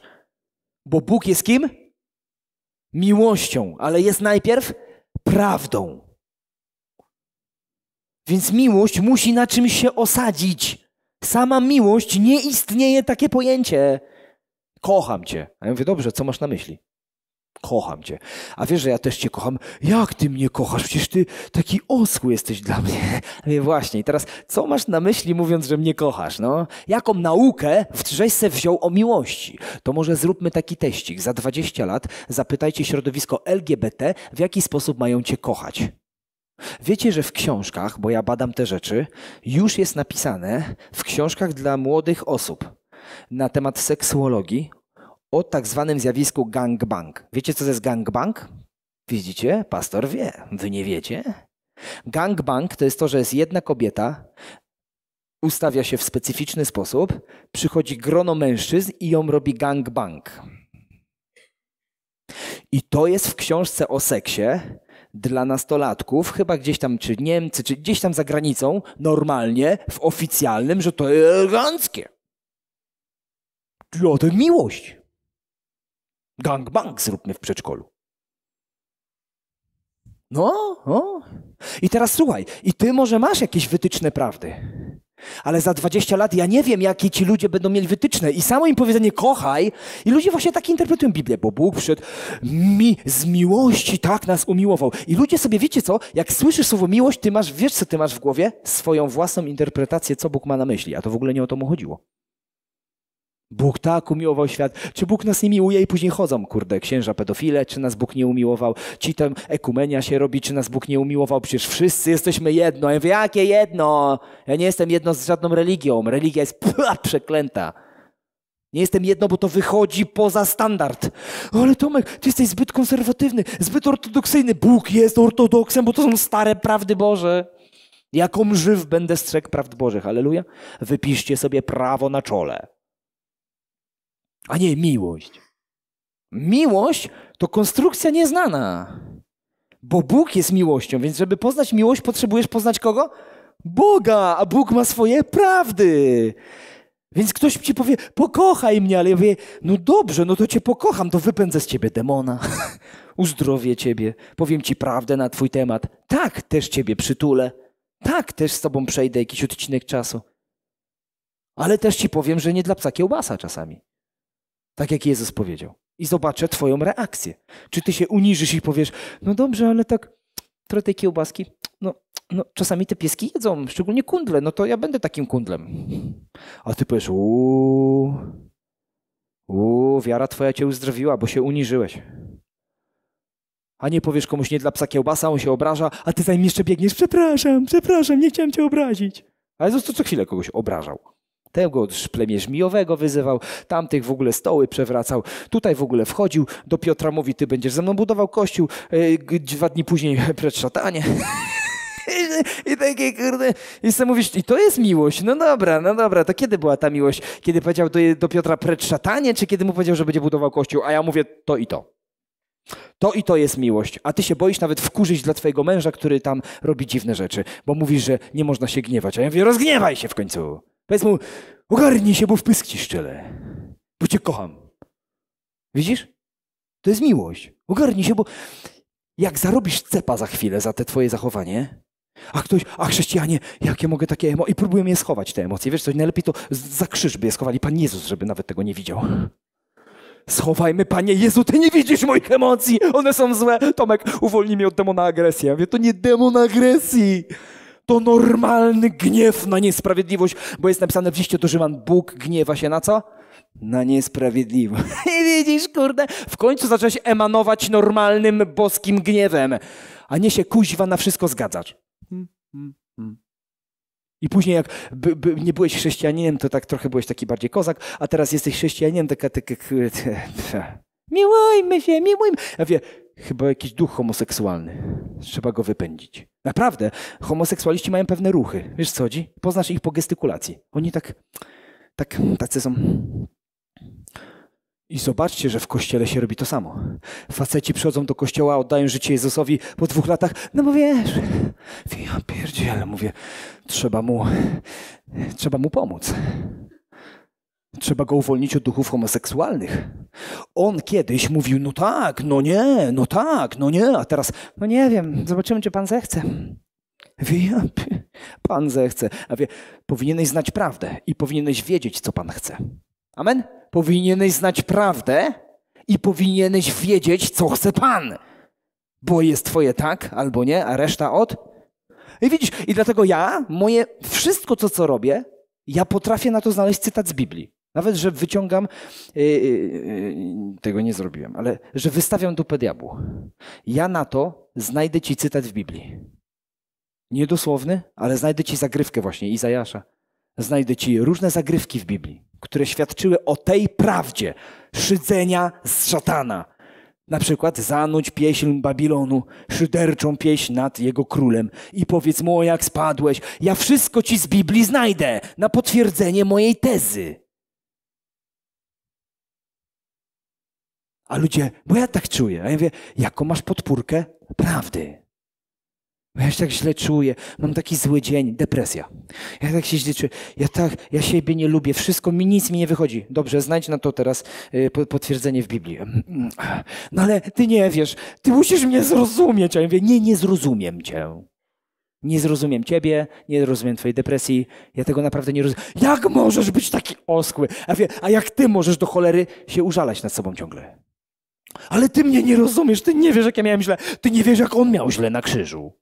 bo Bóg jest kim? Miłością, ale jest najpierw prawdą. Więc miłość musi na czymś się osadzić. Sama miłość nie istnieje takie pojęcie. Kocham cię. A ja mówię, dobrze, co masz na myśli? Kocham cię. A wiesz, że ja też cię kocham. Jak ty mnie kochasz? Przecież ty taki osły jesteś dla mnie. Nie, właśnie. I teraz, co masz na myśli mówiąc, że mnie kochasz? No? Jaką naukę w Trzeźce wziął o miłości? To może zróbmy taki teścik. Za 20 lat zapytajcie środowisko LGBT, w jaki sposób mają cię kochać. Wiecie, że w książkach, bo ja badam te rzeczy, już jest napisane w książkach dla młodych osób na temat seksuologii o tak zwanym zjawisku gangbang. Wiecie, co to jest gangbang? Widzicie? Pastor wie. Wy nie wiecie? Gangbang to jest to, że jest jedna kobieta, ustawia się w specyficzny sposób, przychodzi grono mężczyzn i ją robi gangbang. I to jest w książce o seksie dla nastolatków, chyba gdzieś tam, czy Niemcy, czy gdzieś tam za granicą, normalnie, w oficjalnym, że to eleganckie. Ja, to miłość. Gangbang zróbmy w przedszkolu. No, o? No. I teraz słuchaj, i ty może masz jakieś wytyczne prawdy, ale za 20 lat ja nie wiem, jakie ci ludzie będą mieli wytyczne. I samo im powiedzenie kochaj, i ludzie właśnie tak interpretują Biblię, bo Bóg przed mi z miłości tak nas umiłował. I ludzie sobie, wiecie co, jak słyszysz słowo miłość, ty masz, wiesz co ty masz w głowie? Swoją własną interpretację, co Bóg ma na myśli. A to w ogóle nie o to mu chodziło. Bóg tak umiłował świat. Czy Bóg nas nie miłuje i później chodzą, kurde, księża pedofile, czy nas Bóg nie umiłował? Ci tam ekumenia się robi, czy nas Bóg nie umiłował? Przecież wszyscy jesteśmy jedno. Ja mówię, jakie jedno? Ja nie jestem jedno z żadną religią. Religia jest przeklęta. Nie jestem jedno, bo to wychodzi poza standard. Ale Tomek, ty jesteś zbyt konserwatywny, zbyt ortodoksyjny. Bóg jest ortodoksem, bo to są stare prawdy Boże. Jaką żyw będę strzegł prawd Bożych, aleluja. Wypiszcie sobie prawo na czole a nie miłość. Miłość to konstrukcja nieznana, bo Bóg jest miłością, więc żeby poznać miłość, potrzebujesz poznać kogo? Boga, a Bóg ma swoje prawdy. Więc ktoś ci powie, pokochaj mnie, ale ja mówię, no dobrze, no to cię pokocham, to wypędzę z ciebie demona, uzdrowię ciebie, powiem ci prawdę na twój temat. Tak, też ciebie przytulę, tak, też z tobą przejdę jakiś odcinek czasu. Ale też ci powiem, że nie dla psa kiełbasa czasami. Tak jak Jezus powiedział. I zobaczę Twoją reakcję. Czy Ty się uniżysz i powiesz, no dobrze, ale tak trochę tej kiełbaski, no, no czasami te pieski jedzą, szczególnie kundle, no to ja będę takim kundlem. A Ty powiesz, uuu, uuu, wiara Twoja Cię uzdrowiła, bo się uniżyłeś. A nie powiesz komuś nie dla psa kiełbasa, on się obraża, a ty za nim jeszcze biegniesz, przepraszam, przepraszam, nie chciałem cię obrazić. Ale Jezus to co chwilę kogoś obrażał tego z plemię wyzywał, tamtych w ogóle stoły przewracał, tutaj w ogóle wchodził, do Piotra mówi, ty będziesz ze mną budował kościół, e, dwa dni później precz szatanie. I takie kurde, i sobie mówisz, i to jest miłość. No dobra, no dobra, to kiedy była ta miłość? Kiedy powiedział do, do Piotra precz szatanie, czy kiedy mu powiedział, że będzie budował kościół? A ja mówię, to i to. To i to jest miłość, a ty się boisz nawet wkurzyć dla twojego męża, który tam robi dziwne rzeczy, bo mówisz, że nie można się gniewać. A ja mówię, rozgniewaj się w końcu. Powiedz mu, ogarnij się, bo w pysk ci szczelę, bo cię kocham. Widzisz? To jest miłość. Ogarnij się, bo jak zarobisz cepa za chwilę za te twoje zachowanie, a ktoś, a chrześcijanie, jakie ja mogę takie emocje? I próbuję je schować, te emocje. Wiesz co, najlepiej to za krzyż by je schowali. Pan Jezus, żeby nawet tego nie widział. Schowajmy, Panie Jezu, Ty nie widzisz moich emocji, one są złe. Tomek, uwolnij mnie od demona agresji. Ja mówię, to nie demon agresji to normalny gniew na niesprawiedliwość, bo jest napisane w liście do Rzyman, Bóg gniewa się na co? Na niesprawiedliwość. I widzisz, kurde, w końcu zacząłeś emanować normalnym boskim gniewem, a nie się kuźwa na wszystko zgadzać. Hmm, hmm, hmm. I później jak by, by nie byłeś chrześcijaninem, to tak trochę byłeś taki bardziej kozak, a teraz jesteś chrześcijaninem, taka... taka, taka miłujmy się, miłujmy. Ja wie, chyba jakiś duch homoseksualny. Trzeba go wypędzić. Naprawdę, homoseksualiści mają pewne ruchy. Wiesz co chodzi? Poznasz ich po gestykulacji. Oni tak, tak, tacy są. I zobaczcie, że w kościele się robi to samo. Faceci przychodzą do kościoła, oddają życie Jezusowi po dwóch latach. No bo wiesz, ja pierdziele, mówię, trzeba mu, trzeba mu pomóc. Trzeba go uwolnić od duchów homoseksualnych. On kiedyś mówił, no tak, no nie, no tak, no nie, a teraz, no nie wiem, zobaczymy, czy pan zechce. Wie, pan zechce. A wie, powinieneś znać prawdę i powinieneś wiedzieć, co pan chce. Amen? Powinieneś znać prawdę i powinieneś wiedzieć, co chce pan. Bo jest twoje tak albo nie, a reszta od. I widzisz, i dlatego ja, moje, wszystko, co, co robię, ja potrafię na to znaleźć cytat z Biblii. Nawet, że wyciągam, yy, yy, tego nie zrobiłem, ale że wystawiam dupę diabłu. Ja na to znajdę ci cytat w Biblii. Niedosłowny, ale znajdę ci zagrywkę właśnie Izajasza. Znajdę ci różne zagrywki w Biblii, które świadczyły o tej prawdzie szydzenia z szatana. Na przykład zanudź pieśń Babilonu, szyderczą pieśń nad jego królem i powiedz mu, jak spadłeś. Ja wszystko ci z Biblii znajdę na potwierdzenie mojej tezy. A ludzie, bo ja tak czuję. A ja mówię, jaką masz podpórkę prawdy? Bo ja się tak źle czuję, mam taki zły dzień, depresja. Ja tak się źle czuję, ja tak, ja siebie nie lubię, wszystko mi, nic mi nie wychodzi. Dobrze, znajdź na to teraz y, potwierdzenie w Biblii. No ale ty nie wiesz, ty musisz mnie zrozumieć. A ja mówię, nie, nie zrozumiem cię. Nie zrozumiem ciebie, nie rozumiem twojej depresji, ja tego naprawdę nie rozumiem. Jak możesz być taki oskły? A, wie, a jak ty możesz do cholery się użalać nad sobą ciągle? Ale ty mnie nie rozumiesz, ty nie wiesz, jak ja miałem źle. Ty nie wiesz, jak on miał źle na krzyżu.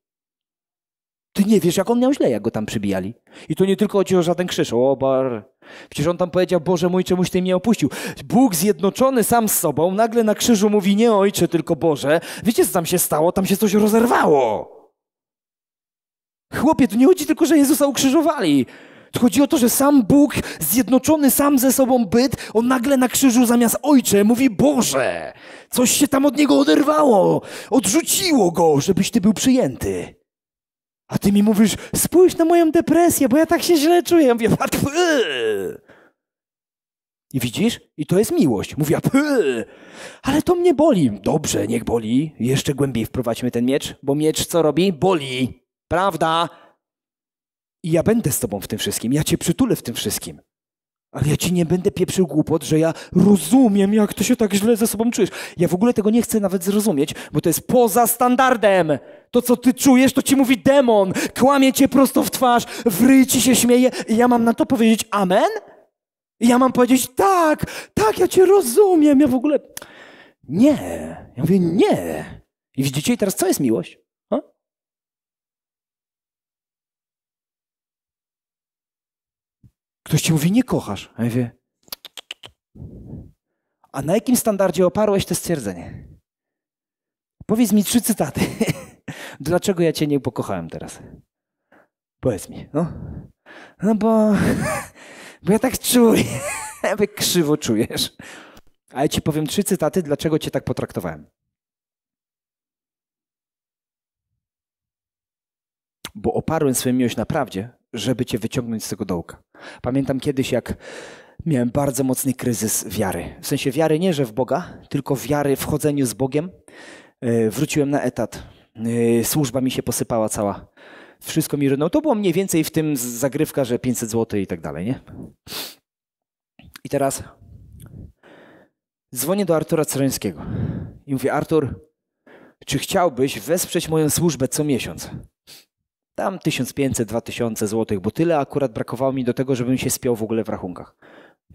Ty nie wiesz, jak on miał źle, jak go tam przybijali. I to nie tylko chodzi o żaden krzyż, o bar. Przecież on tam powiedział, Boże mój, czemuś Ty mnie opuścił. Bóg zjednoczony sam z sobą nagle na krzyżu mówi, nie Ojcze, tylko Boże. Wiecie, co tam się stało? Tam się coś rozerwało. Chłopie, tu nie chodzi tylko, że Jezusa ukrzyżowali. Tu chodzi o to, że sam Bóg, zjednoczony sam ze sobą byt, on nagle na krzyżu zamiast Ojcze mówi Boże. Coś się tam od niego oderwało, odrzuciło go, żebyś ty był przyjęty. A ty mi mówisz, spójrz na moją depresję, bo ja tak się źle czuję. Ja mówię, Py! I widzisz? I to jest miłość. Mówię, Py! ale to mnie boli. Dobrze, niech boli. Jeszcze głębiej wprowadźmy ten miecz, bo miecz co robi? Boli. Prawda? I ja będę z tobą w tym wszystkim. Ja cię przytulę w tym wszystkim. Ale ja ci nie będę pieprzył głupot, że ja rozumiem, jak to się tak źle ze sobą czujesz. Ja w ogóle tego nie chcę nawet zrozumieć, bo to jest poza standardem. To, co ty czujesz, to ci mówi demon. Kłamie cię prosto w twarz, wryj ci się śmieje. I ja mam na to powiedzieć amen? I ja mam powiedzieć tak, tak, ja cię rozumiem. Ja w ogóle... Nie. Ja mówię nie. I widzicie teraz, co jest miłość? Ktoś ci mówi, nie kochasz. A ja mówię, a na jakim standardzie oparłeś to stwierdzenie? Powiedz mi trzy cytaty. Dlaczego ja cię nie pokochałem teraz? Powiedz mi, no. No bo, bo ja tak czuję. Jakby krzywo czujesz. Ale ja ci powiem trzy cytaty, dlaczego cię tak potraktowałem. bo oparłem swoją miłość na prawdzie, żeby cię wyciągnąć z tego dołka. Pamiętam kiedyś, jak miałem bardzo mocny kryzys wiary. W sensie wiary nie, że w Boga, tylko wiary w chodzeniu z Bogiem. E, wróciłem na etat. E, służba mi się posypała cała. Wszystko mi rynął. To było mniej więcej w tym zagrywka, że 500 zł i tak dalej, nie? I teraz dzwonię do Artura Cereńskiego i mówię, Artur, czy chciałbyś wesprzeć moją służbę co miesiąc? Tam 1500-2000 zł, bo tyle akurat brakowało mi do tego, żebym się spiął w ogóle w rachunkach.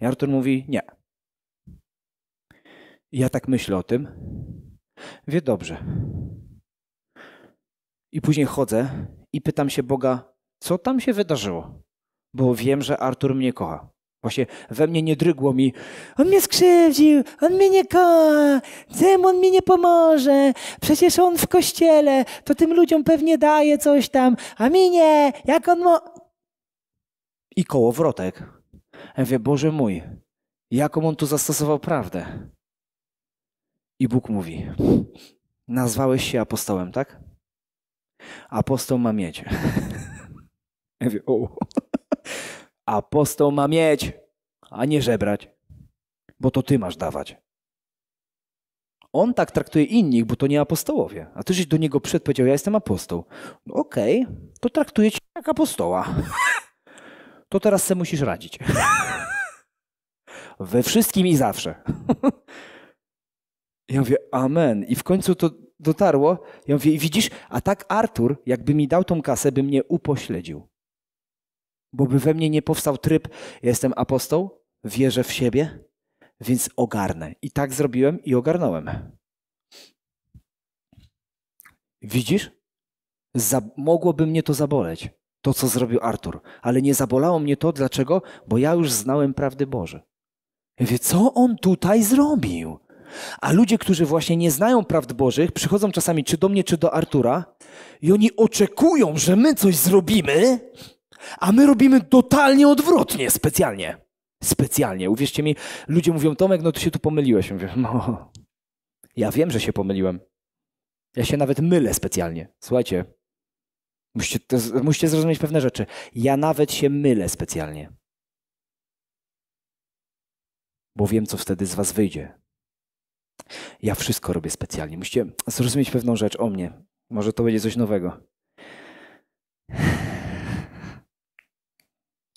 I Artur mówi, nie. Ja tak myślę o tym. Wie dobrze. I później chodzę i pytam się Boga, co tam się wydarzyło? Bo wiem, że Artur mnie kocha. Właśnie we mnie nie drygło mi, on mnie skrzywdził, on mnie nie kocha, on mi nie pomoże, przecież on w kościele, to tym ludziom pewnie daje coś tam, a mi nie, jak on mo... I koło wrotek. Ja mówię, Boże mój, jaką on tu zastosował prawdę? I Bóg mówi, nazwałeś się apostołem, tak? Apostoł ma mieć. Ja mówię, o. Apostoł ma mieć, a nie żebrać, bo to ty masz dawać. On tak traktuje innych, bo to nie apostołowie. A ty żeś do niego przed powiedział, ja jestem apostoł. No okej, okay, to traktuję cię jak apostoła. to teraz se musisz radzić. We wszystkim i zawsze. ja mówię, amen. I w końcu to dotarło. Ja mówię, widzisz, a tak Artur, jakby mi dał tą kasę, by mnie upośledził bo by we mnie nie powstał tryb, jestem apostoł, wierzę w siebie, więc ogarnę. I tak zrobiłem i ogarnąłem. Widzisz? Za mogłoby mnie to zaboleć, to co zrobił Artur, ale nie zabolało mnie to, dlaczego? Bo ja już znałem prawdy Boże. Ja co on tutaj zrobił? A ludzie, którzy właśnie nie znają prawd Bożych, przychodzą czasami czy do mnie, czy do Artura i oni oczekują, że my coś zrobimy, a my robimy totalnie odwrotnie, specjalnie. Specjalnie. Uwierzcie mi, ludzie mówią, Tomek, no ty się tu pomyliłeś. Mówię, no, ja wiem, że się pomyliłem. Ja się nawet mylę specjalnie. Słuchajcie, musicie, to, musicie zrozumieć pewne rzeczy. Ja nawet się mylę specjalnie. Bo wiem, co wtedy z was wyjdzie. Ja wszystko robię specjalnie. Musicie zrozumieć pewną rzecz o mnie. Może to będzie coś nowego.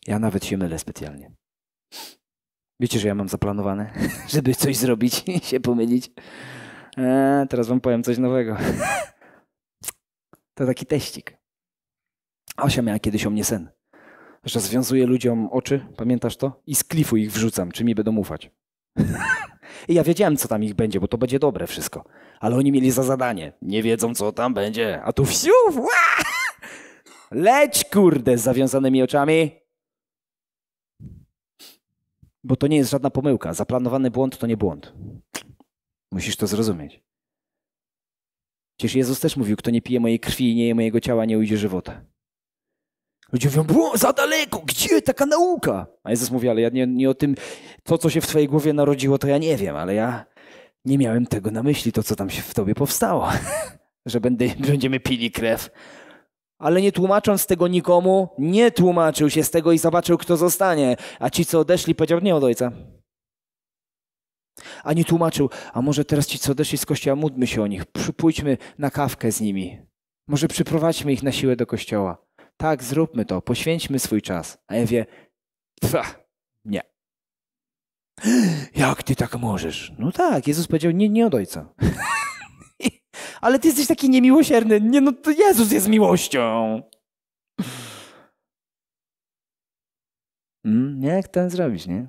Ja nawet się mylę specjalnie. Wiecie, że ja mam zaplanowane, żeby coś zrobić i się pomylić. Eee, teraz wam powiem coś nowego. To taki teścik. Osia miała kiedyś o mnie sen, że związuję ludziom oczy, pamiętasz to? I z klifu ich wrzucam, czy mi będą ufać. I ja wiedziałem, co tam ich będzie, bo to będzie dobre wszystko. Ale oni mieli za zadanie. Nie wiedzą, co tam będzie. A tu wsiów! Leć, kurde, z zawiązanymi oczami. Bo to nie jest żadna pomyłka. Zaplanowany błąd to nie błąd. Musisz to zrozumieć. Przecież Jezus też mówił, kto nie pije mojej krwi i nie je mojego ciała, nie ujdzie żywota. Ludzie mówią, bo za daleko, gdzie taka nauka? A Jezus mówi, ale ja nie, nie o tym, to co się w twojej głowie narodziło, to ja nie wiem, ale ja nie miałem tego na myśli, to co tam się w tobie powstało. Że będę, będziemy pili krew ale nie tłumacząc tego nikomu, nie tłumaczył się z tego i zobaczył, kto zostanie. A ci, co odeszli, powiedział, nie od ojca. A nie tłumaczył, a może teraz ci, co odeszli z kościoła, módlmy się o nich, pójdźmy na kawkę z nimi. Może przyprowadźmy ich na siłę do kościoła. Tak, zróbmy to, poświęćmy swój czas. A ja wie, nie. Jak ty tak możesz? No tak, Jezus powiedział, nie, nie od ojca. ale ty jesteś taki niemiłosierny. Nie, no to Jezus jest miłością. Mm, nie, jak ten zrobić, nie?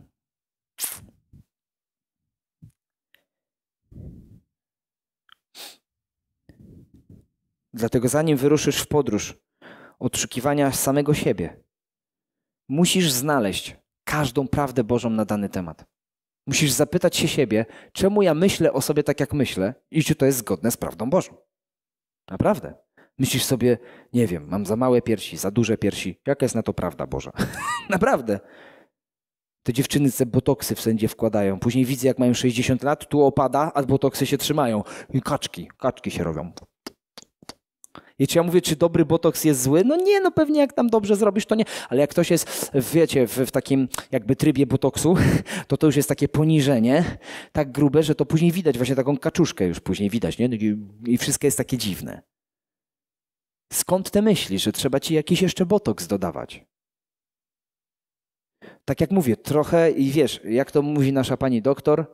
Dlatego zanim wyruszysz w podróż odszukiwania samego siebie, musisz znaleźć każdą prawdę Bożą na dany temat. Musisz zapytać się siebie, czemu ja myślę o sobie tak, jak myślę i czy to jest zgodne z prawdą Bożą. Naprawdę. Myślisz sobie, nie wiem, mam za małe piersi, za duże piersi. Jaka jest na to prawda Boża? Naprawdę. Te dziewczyny se botoksy wszędzie wkładają. Później widzę, jak mają 60 lat, tu opada, a botoksy się trzymają. I kaczki, kaczki się robią. I czy ja mówię, czy dobry botoks jest zły? No nie, no pewnie jak tam dobrze zrobisz, to nie. Ale jak ktoś jest, wiecie, w, w takim jakby trybie botoksu, to to już jest takie poniżenie, tak grube, że to później widać, właśnie taką kaczuszkę już później widać, nie? I wszystko jest takie dziwne. Skąd te myśli, że trzeba ci jakiś jeszcze botoks dodawać? Tak jak mówię, trochę i wiesz, jak to mówi nasza pani doktor,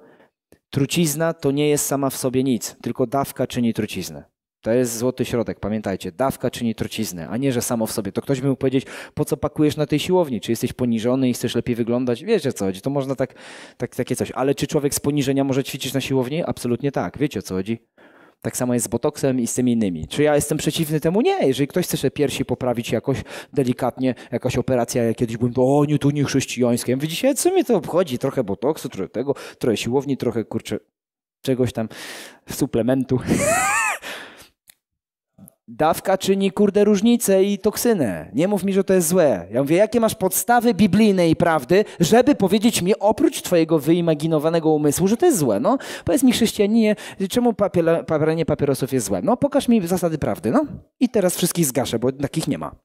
trucizna to nie jest sama w sobie nic, tylko dawka czyni truciznę. To jest złoty środek, pamiętajcie, dawka czyni truciznę, a nie, że samo w sobie. To ktoś by mógł powiedzieć, po co pakujesz na tej siłowni? Czy jesteś poniżony i chcesz lepiej wyglądać? Wiecie o co chodzi, to można tak, tak, takie coś. Ale czy człowiek z poniżenia może ćwiczyć na siłowni? Absolutnie tak, wiecie o co chodzi. Tak samo jest z botoksem i z tymi innymi. Czy ja jestem przeciwny temu? Nie. Jeżeli ktoś chce sobie piersi poprawić jakoś delikatnie, jakaś operacja, ja kiedyś byłem, to o nie, tu nie chrześcijańskie. Ja dzisiaj co mnie to obchodzi? Trochę botoksu, trochę tego, trochę siłowni, trochę kurczę czegoś tam, suplementu. Dawka czyni kurde różnicę i toksynę. Nie mów mi, że to jest złe. Ja mówię, jakie masz podstawy biblijne i prawdy, żeby powiedzieć mi oprócz twojego wyimaginowanego umysłu, że to jest złe? No, powiedz mi chrześcijaninie, czemu papiele, papieranie papierosów jest złe? No, pokaż mi zasady prawdy, no. I teraz wszystkich zgaszę, bo takich nie ma.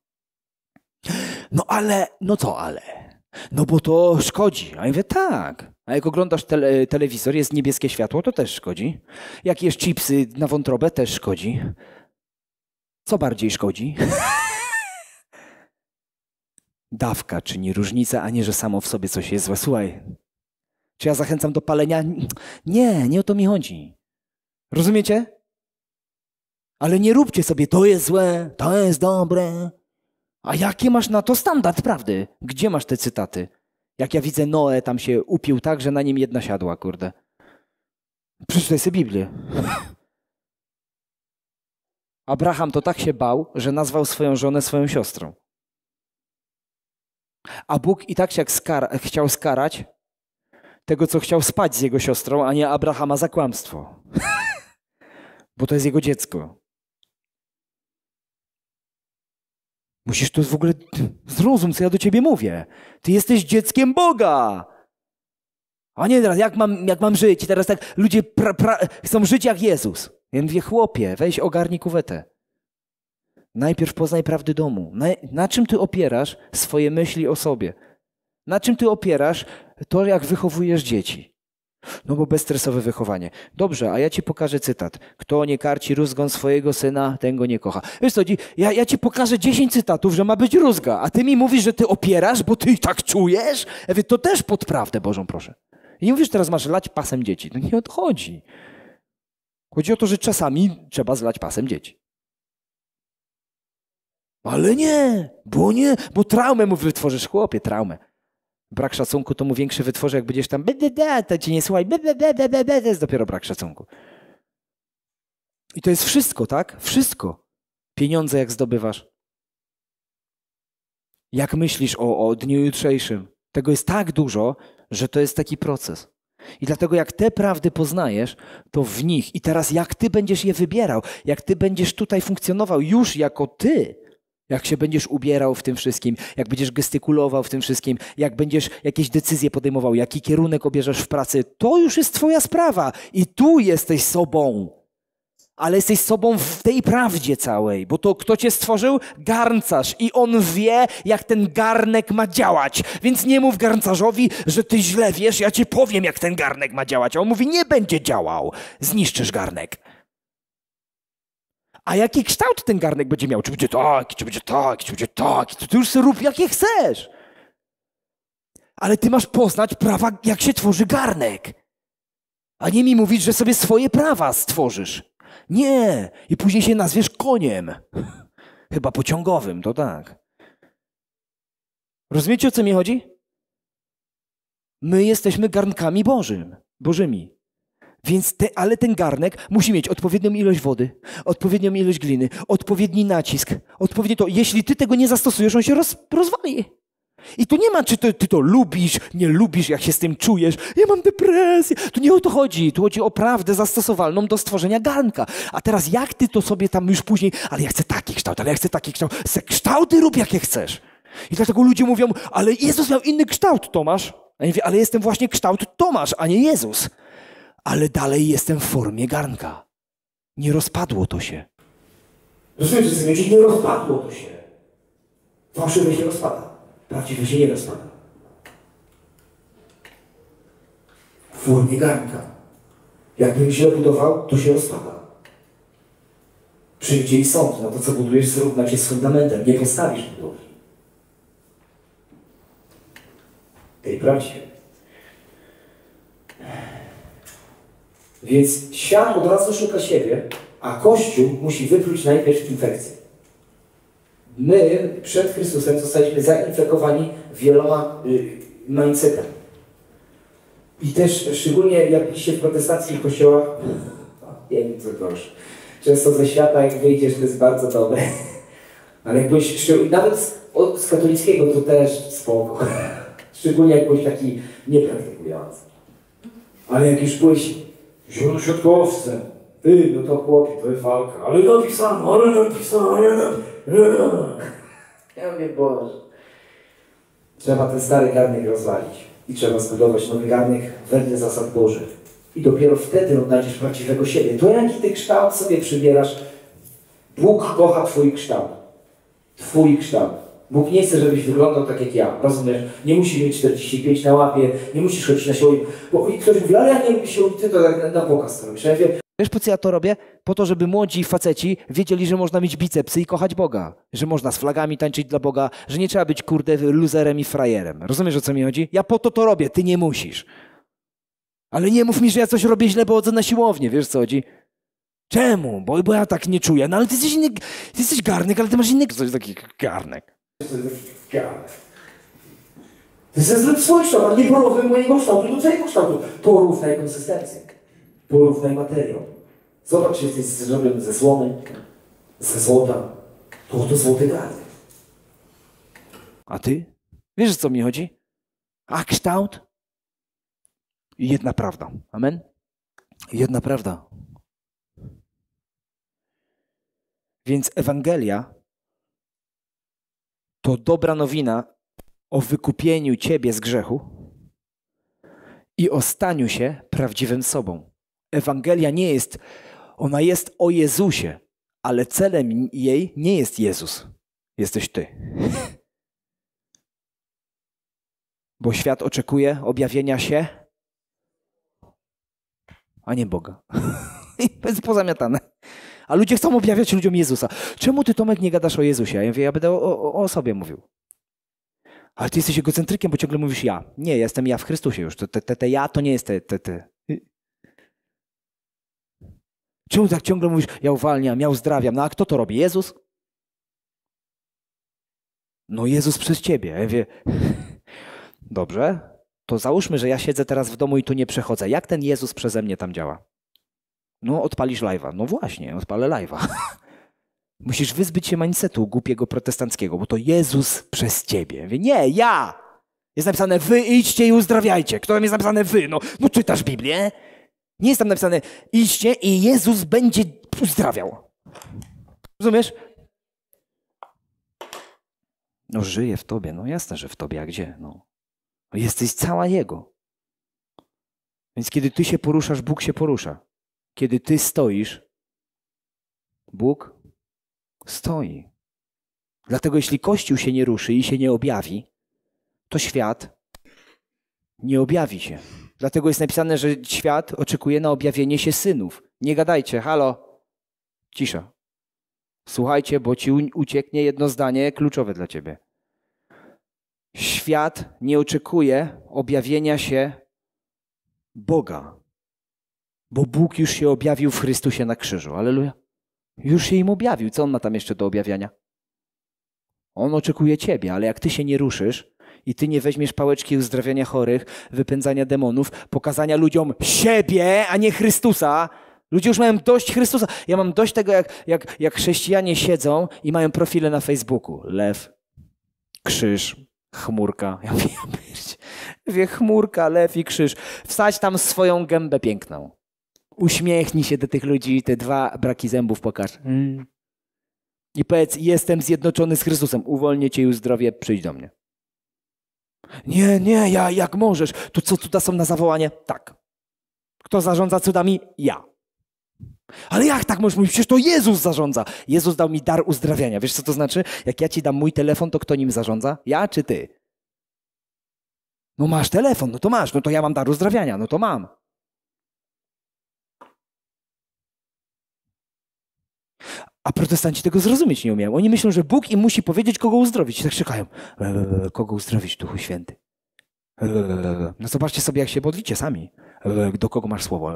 No ale, no co ale? No bo to szkodzi. A ja mówię, tak. A jak oglądasz tele, telewizor, jest niebieskie światło, to też szkodzi. Jak jesz chipsy na wątrobę, też szkodzi. Co bardziej szkodzi? Dawka czyni różnicę, a nie, że samo w sobie coś jest złe. Słuchaj, czy ja zachęcam do palenia? Nie, nie o to mi chodzi. Rozumiecie? Ale nie róbcie sobie, to jest złe, to jest dobre. A jaki masz na to standard prawdy? Gdzie masz te cytaty? Jak ja widzę Noe tam się upił tak, że na nim jedna siadła, kurde. Przeczytaj sobie Biblię. Abraham to tak się bał, że nazwał swoją żonę swoją siostrą. A Bóg i tak się skar chciał skarać tego, co chciał spać z jego siostrą, a nie Abrahama za kłamstwo. Bo to jest jego dziecko. Musisz to w ogóle zrozum, co ja do ciebie mówię. Ty jesteś dzieckiem Boga. A nie teraz, jak mam, jak mam żyć? I teraz tak ludzie pra, pra, chcą żyć jak Jezus. Ja mówię, chłopie, weź ogarnij kuwetę. Najpierw poznaj prawdy domu. Na, na czym ty opierasz swoje myśli o sobie? Na czym ty opierasz to, jak wychowujesz dzieci? No bo bezstresowe wychowanie. Dobrze, a ja ci pokażę cytat. Kto nie karci rózgą swojego syna, ten go nie kocha. Wiesz co, ja, ja ci pokażę 10 cytatów, że ma być rózga, a ty mi mówisz, że ty opierasz, bo ty i tak czujesz? Ja mówię, to też pod prawdę Bożą, proszę. I nie mówisz, teraz masz lać pasem dzieci. No nie odchodzi. Chodzi o to, że czasami trzeba zlać pasem dzieci. Ale nie, bo nie, bo traumę mu wytworzysz, chłopie, traumę. Brak szacunku to mu większy wytworzy, jak będziesz tam to ci nie słuchaj, to jest dopiero brak szacunku. I to jest wszystko, tak? Wszystko. Pieniądze jak zdobywasz. Jak myślisz o, o dniu jutrzejszym? Tego jest tak dużo, że to jest taki proces. I dlatego jak te prawdy poznajesz, to w nich i teraz jak ty będziesz je wybierał, jak ty będziesz tutaj funkcjonował już jako ty, jak się będziesz ubierał w tym wszystkim, jak będziesz gestykulował w tym wszystkim, jak będziesz jakieś decyzje podejmował, jaki kierunek obierzesz w pracy, to już jest Twoja sprawa i tu jesteś sobą ale jesteś sobą w tej prawdzie całej, bo to kto cię stworzył? Garncarz i on wie, jak ten garnek ma działać. Więc nie mów garncarzowi, że ty źle wiesz, ja ci powiem, jak ten garnek ma działać. A on mówi, nie będzie działał, zniszczysz garnek. A jaki kształt ten garnek będzie miał? Czy będzie tak, czy będzie tak, czy będzie tak, to ty już sobie rób, jakie chcesz. Ale ty masz poznać prawa, jak się tworzy garnek. A nie mi mówić, że sobie swoje prawa stworzysz. Nie! I później się nazwiesz koniem. Chyba pociągowym, to tak. Rozumiecie, o co mi chodzi? My jesteśmy garnkami Bożym, Bożymi. Więc te, ale ten garnek musi mieć odpowiednią ilość wody, odpowiednią ilość gliny, odpowiedni nacisk, odpowiednie to. Jeśli ty tego nie zastosujesz, on się roz, rozwali. I tu nie ma, czy ty to lubisz, nie lubisz, jak się z tym czujesz. Ja mam depresję. Tu nie o to chodzi. Tu chodzi o prawdę zastosowalną do stworzenia garnka. A teraz jak ty to sobie tam już później, ale ja chcę taki kształt, ale ja chcę taki kształt. Se kształty rób, jakie chcesz. I dlatego ludzie mówią, ale Jezus miał inny kształt, Tomasz. A ja mówię, ale jestem właśnie kształt Tomasz, a nie Jezus. Ale dalej jestem w formie garnka. Nie rozpadło to się. Rozumiesz, co nie rozpadło to się. Wasze myśli rozpada. Prawdziwe się nie rozpada. Wórnie garnka. Jakby źle budował, to się rozpada. Przyjdzie i sąd na to, co budujesz, zrównać się z fundamentem. Nie postawisz budowy. Tej prawdzie. Więc świat od razu szuka siebie, a Kościół musi wypluć najpierw infekcję. My przed Chrystusem zostaliśmy zainfekowani wieloma y, mindsetami. I też szczególnie jak się w protestanckich kościołach, ja wiem co gorsze, często ze świata jak wyjdziesz, to jest bardzo dobre. Ale jakbyś, nawet z, od, z katolickiego to też spoko. Szczególnie jak byłeś taki niepraktykujący. Ale jak już byłeś zielonośrodkowcem, ty, no to chłopie, to jest walka. Ale napisano, ale napisano, ale napisano. Ja mówię, Boże. Trzeba ten stary garnek rozwalić i trzeba zbudować nowy garnek wedle zasad Bożych. I dopiero wtedy odnajdziesz prawdziwego siebie. To jaki ty kształt sobie przybierasz, Bóg kocha twój kształt. Twój kształt. Bóg nie chce, żebyś wyglądał tak jak ja. Rozumiesz? Nie musisz mieć 45 na łapie, nie musisz chodzić na siłowni. Bo i ktoś mówi, ale ja nie lubię siłowni, ty to tak na pokaz robisz. Ja mówię, Wiesz, po co ja to robię? Po to, żeby młodzi faceci wiedzieli, że można mieć bicepsy i kochać Boga. Że można z flagami tańczyć dla Boga, że nie trzeba być, kurde, luzerem i frajerem. Rozumiesz, o co mi chodzi? Ja po to to robię, ty nie musisz. Ale nie mów mi, że ja coś robię źle, bo chodzę na siłownię, wiesz, co chodzi? Czemu? Bo, bo ja tak nie czuję. No ale ty jesteś inny, ty jesteś garnek, ale ty masz inny... Coś taki garnek. Garnek. Ty się zepsułeś to, ale nie porównuj mojego kształtu do twojego kształtu. Porównuj konsystencję. Porównaj materiał. Zobacz, jesteś zrobiony ze słomy, ze złota. To to złoty dar. A ty? Wiesz, o co mi chodzi? A kształt? Jedna prawda. Amen? Jedna prawda. Więc Ewangelia to dobra nowina o wykupieniu ciebie z grzechu i o staniu się prawdziwym sobą. Ewangelia nie jest, ona jest o Jezusie, ale celem jej nie jest Jezus. Jesteś ty. Bo świat oczekuje objawienia się, a nie Boga. to jest pozamiatane. A ludzie chcą objawiać ludziom Jezusa. Czemu ty, Tomek, nie gadasz o Jezusie? Ja mówię, ja będę o, o, o sobie mówił. Ale ty jesteś egocentrykiem, bo ciągle mówisz ja. Nie, jestem ja w Chrystusie już. Te, te, te ja to nie jest te, te, te. Czemu tak ciągle mówisz, ja uwalniam, ja uzdrawiam? No a kto to robi? Jezus? No Jezus przez ciebie. Ja mówię, dobrze, to załóżmy, że ja siedzę teraz w domu i tu nie przechodzę. Jak ten Jezus przeze mnie tam działa? No odpalisz live'a. No właśnie, odpalę live'a. Musisz wyzbyć się mindsetu głupiego protestanckiego, bo to Jezus przez ciebie. Ja mówię, nie, ja! Jest napisane wy idźcie i uzdrawiajcie. Kto tam jest napisane wy? No, no czytasz Biblię? Nie jest tam napisane idźcie i Jezus będzie uzdrawiał. Rozumiesz? No żyje w tobie, no jasne, że w tobie, a gdzie? No. no. Jesteś cała Jego. Więc kiedy ty się poruszasz, Bóg się porusza. Kiedy ty stoisz, Bóg stoi. Dlatego jeśli Kościół się nie ruszy i się nie objawi, to świat nie objawi się. Dlatego jest napisane, że świat oczekuje na objawienie się synów. Nie gadajcie, halo, cisza. Słuchajcie, bo ci ucieknie jedno zdanie kluczowe dla ciebie. Świat nie oczekuje objawienia się Boga, bo Bóg już się objawił w Chrystusie na krzyżu. Aleluja. Już się im objawił. Co on ma tam jeszcze do objawiania? On oczekuje ciebie, ale jak ty się nie ruszysz, i ty nie weźmiesz pałeczki uzdrawiania chorych, wypędzania demonów, pokazania ludziom siebie, a nie Chrystusa, Ludzie już mają dość Chrystusa. Ja mam dość tego, jak, jak, jak chrześcijanie siedzą i mają profile na Facebooku. Lew, krzyż, chmurka. Ja mówię, wie, chmurka, lew i krzyż. Wsadź tam swoją gębę piękną. Uśmiechnij się do tych ludzi, te dwa braki zębów pokaż. Mm. I powiedz, jestem zjednoczony z Chrystusem. Uwolnię cię i uzdrowię, przyjdź do mnie. Nie, nie, ja jak możesz. Tu co cuda są na zawołanie? Tak. Kto zarządza cudami? Ja. Ale jak tak możesz mówić? Przecież to Jezus zarządza. Jezus dał mi dar uzdrawiania. Wiesz, co to znaczy? Jak ja ci dam mój telefon, to kto nim zarządza? Ja czy ty? No masz telefon, no to masz, no to ja mam dar uzdrawiania, no to mam. A protestanci tego zrozumieć nie umieją. Oni myślą, że Bóg im musi powiedzieć, kogo uzdrowić. I tak czekają, e, Kogo uzdrowić, Duchu Święty? E, no zobaczcie sobie, jak się podlicie sami. E, do kogo masz słowo?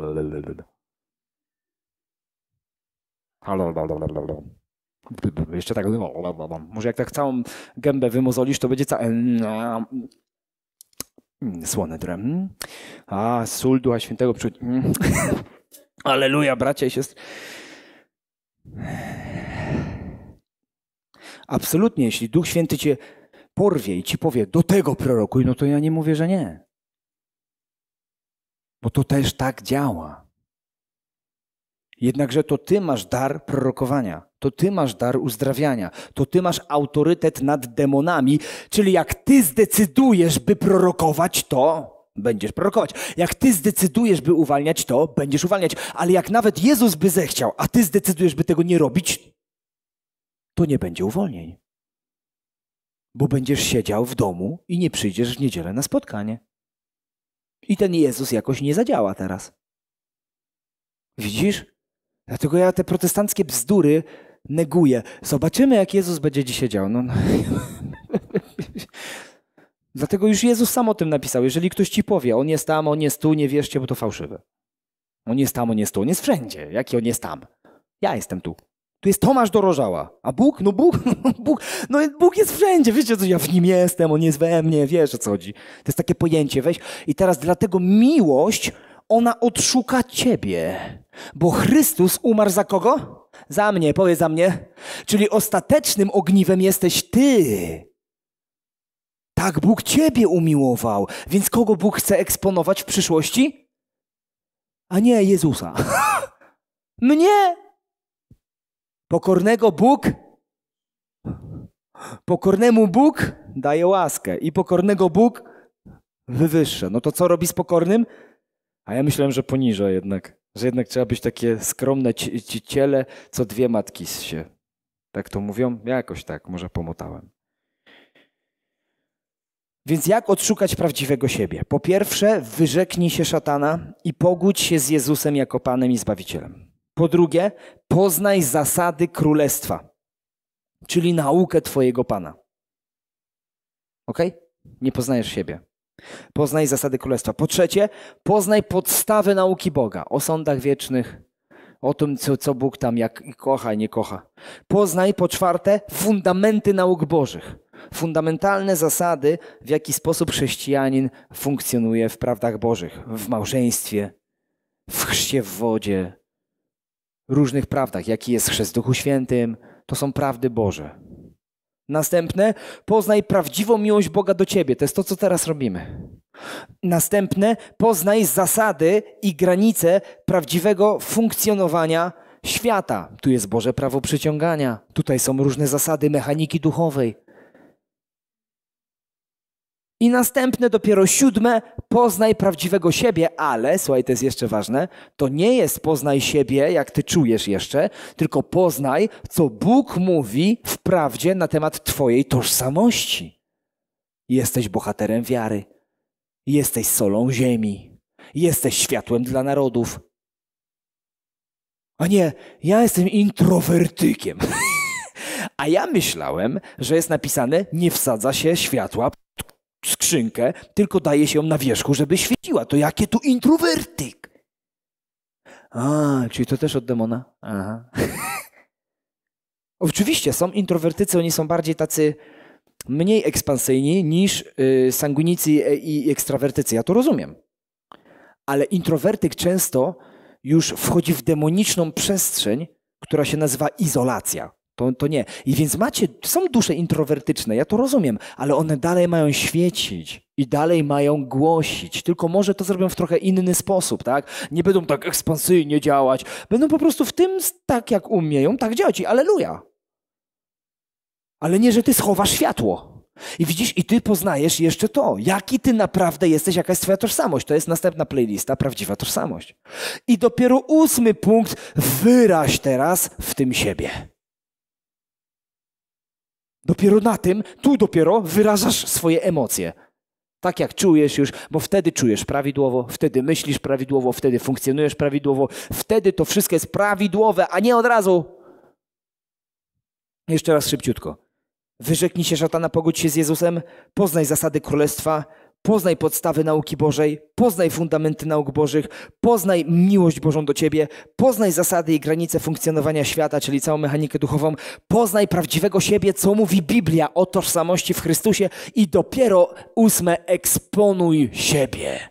Jeszcze tak. No, Może jak tak całą gębę wymozolisz, to będzie całe. No. Mm, słone drem. Mm. A, sól Ducha Świętego. Przy... Mm. Aleluja, bracia i siostry. Absolutnie, jeśli Duch Święty cię porwie i ci powie, do tego prorokuj, no to ja nie mówię, że nie. Bo to też tak działa. Jednakże to ty masz dar prorokowania, to ty masz dar uzdrawiania, to ty masz autorytet nad demonami, czyli jak ty zdecydujesz, by prorokować, to będziesz prorokować. Jak ty zdecydujesz, by uwalniać, to będziesz uwalniać. Ale jak nawet Jezus by zechciał, a ty zdecydujesz, by tego nie robić, to nie będzie uwolnień. Bo będziesz siedział w domu i nie przyjdziesz w niedzielę na spotkanie. I ten Jezus jakoś nie zadziała teraz. Widzisz? Dlatego ja te protestanckie bzdury neguję. Zobaczymy, jak Jezus będzie dzisiaj działał. No, no. Dlatego już Jezus sam o tym napisał. Jeżeli ktoś ci powie, on jest tam, on jest tu, nie wierzcie, bo to fałszywe. On jest tam, on jest tu, on jest wszędzie. Jaki on jest tam? Ja jestem tu. Tu jest Tomasz Dorożała. A Bóg? No Bóg, no Bóg, no Bóg jest wszędzie. Wiecie co, ja w Nim jestem, On jest we mnie, wiesz o co chodzi. To jest takie pojęcie, weź. I teraz dlatego miłość, ona odszuka ciebie. Bo Chrystus umarł za kogo? Za mnie, powiedz za mnie. Czyli ostatecznym ogniwem jesteś ty. Tak Bóg ciebie umiłował. Więc kogo Bóg chce eksponować w przyszłości? A nie Jezusa. Mnie? Pokornego Bóg? Pokornemu Bóg daje łaskę i pokornego Bóg wywyższa. No to co robi z pokornym? A ja myślałem, że poniża jednak. Że jednak trzeba być takie skromne ciele, co dwie matki się. Tak to mówią? Ja jakoś tak, może pomotałem. Więc jak odszukać prawdziwego siebie? Po pierwsze, wyrzeknij się szatana i pogódź się z Jezusem jako Panem i Zbawicielem. Po drugie, poznaj zasady królestwa, czyli naukę Twojego Pana. Ok? Nie poznajesz siebie. Poznaj zasady królestwa. Po trzecie, poznaj podstawy nauki Boga o sądach wiecznych, o tym, co, co Bóg tam jak kocha, nie kocha. Poznaj, po czwarte, fundamenty nauk Bożych fundamentalne zasady, w jaki sposób chrześcijanin funkcjonuje w prawdach Bożych, w małżeństwie, w chrzcie w wodzie, różnych prawdach, jaki jest chrzest Duchu Świętym, to są prawdy Boże. Następne, poznaj prawdziwą miłość Boga do ciebie. To jest to, co teraz robimy. Następne, poznaj zasady i granice prawdziwego funkcjonowania świata. Tu jest Boże prawo przyciągania, tutaj są różne zasady mechaniki duchowej, i następne, dopiero siódme, poznaj prawdziwego siebie, ale, słuchaj, to jest jeszcze ważne, to nie jest poznaj siebie, jak ty czujesz jeszcze, tylko poznaj, co Bóg mówi w prawdzie na temat twojej tożsamości. Jesteś bohaterem wiary, jesteś solą ziemi, jesteś światłem dla narodów. A nie, ja jestem introwertykiem. A ja myślałem, że jest napisane, nie wsadza się światła skrzynkę, tylko daje się ją na wierzchu, żeby świeciła. To jakie tu introwertyk? A, czyli to też od demona? Aha. Oczywiście są introwertycy, oni są bardziej tacy mniej ekspansyjni niż y, sanguinicy i ekstrawertycy. Ja to rozumiem. Ale introwertyk często już wchodzi w demoniczną przestrzeń, która się nazywa izolacja. To, to nie. I więc macie, są dusze introwertyczne, ja to rozumiem, ale one dalej mają świecić i dalej mają głosić, tylko może to zrobią w trochę inny sposób, tak? Nie będą tak ekspansyjnie działać, będą po prostu w tym, tak jak umieją, tak działać i aleluja. Ale nie, że ty schowasz światło. I widzisz, i ty poznajesz jeszcze to, jaki ty naprawdę jesteś, jaka jest twoja tożsamość. To jest następna playlista, prawdziwa tożsamość. I dopiero ósmy punkt, wyraź teraz w tym siebie. Dopiero na tym, tu dopiero wyrażasz swoje emocje. Tak jak czujesz już, bo wtedy czujesz prawidłowo, wtedy myślisz prawidłowo, wtedy funkcjonujesz prawidłowo, wtedy to wszystko jest prawidłowe, a nie od razu. Jeszcze raz szybciutko. Wyrzeknij się szatana, pogódź się z Jezusem, poznaj zasady królestwa, Poznaj podstawy nauki Bożej, poznaj fundamenty nauk Bożych, poznaj miłość Bożą do Ciebie, poznaj zasady i granice funkcjonowania świata, czyli całą mechanikę duchową, poznaj prawdziwego siebie, co mówi Biblia o tożsamości w Chrystusie i dopiero ósme, eksponuj siebie.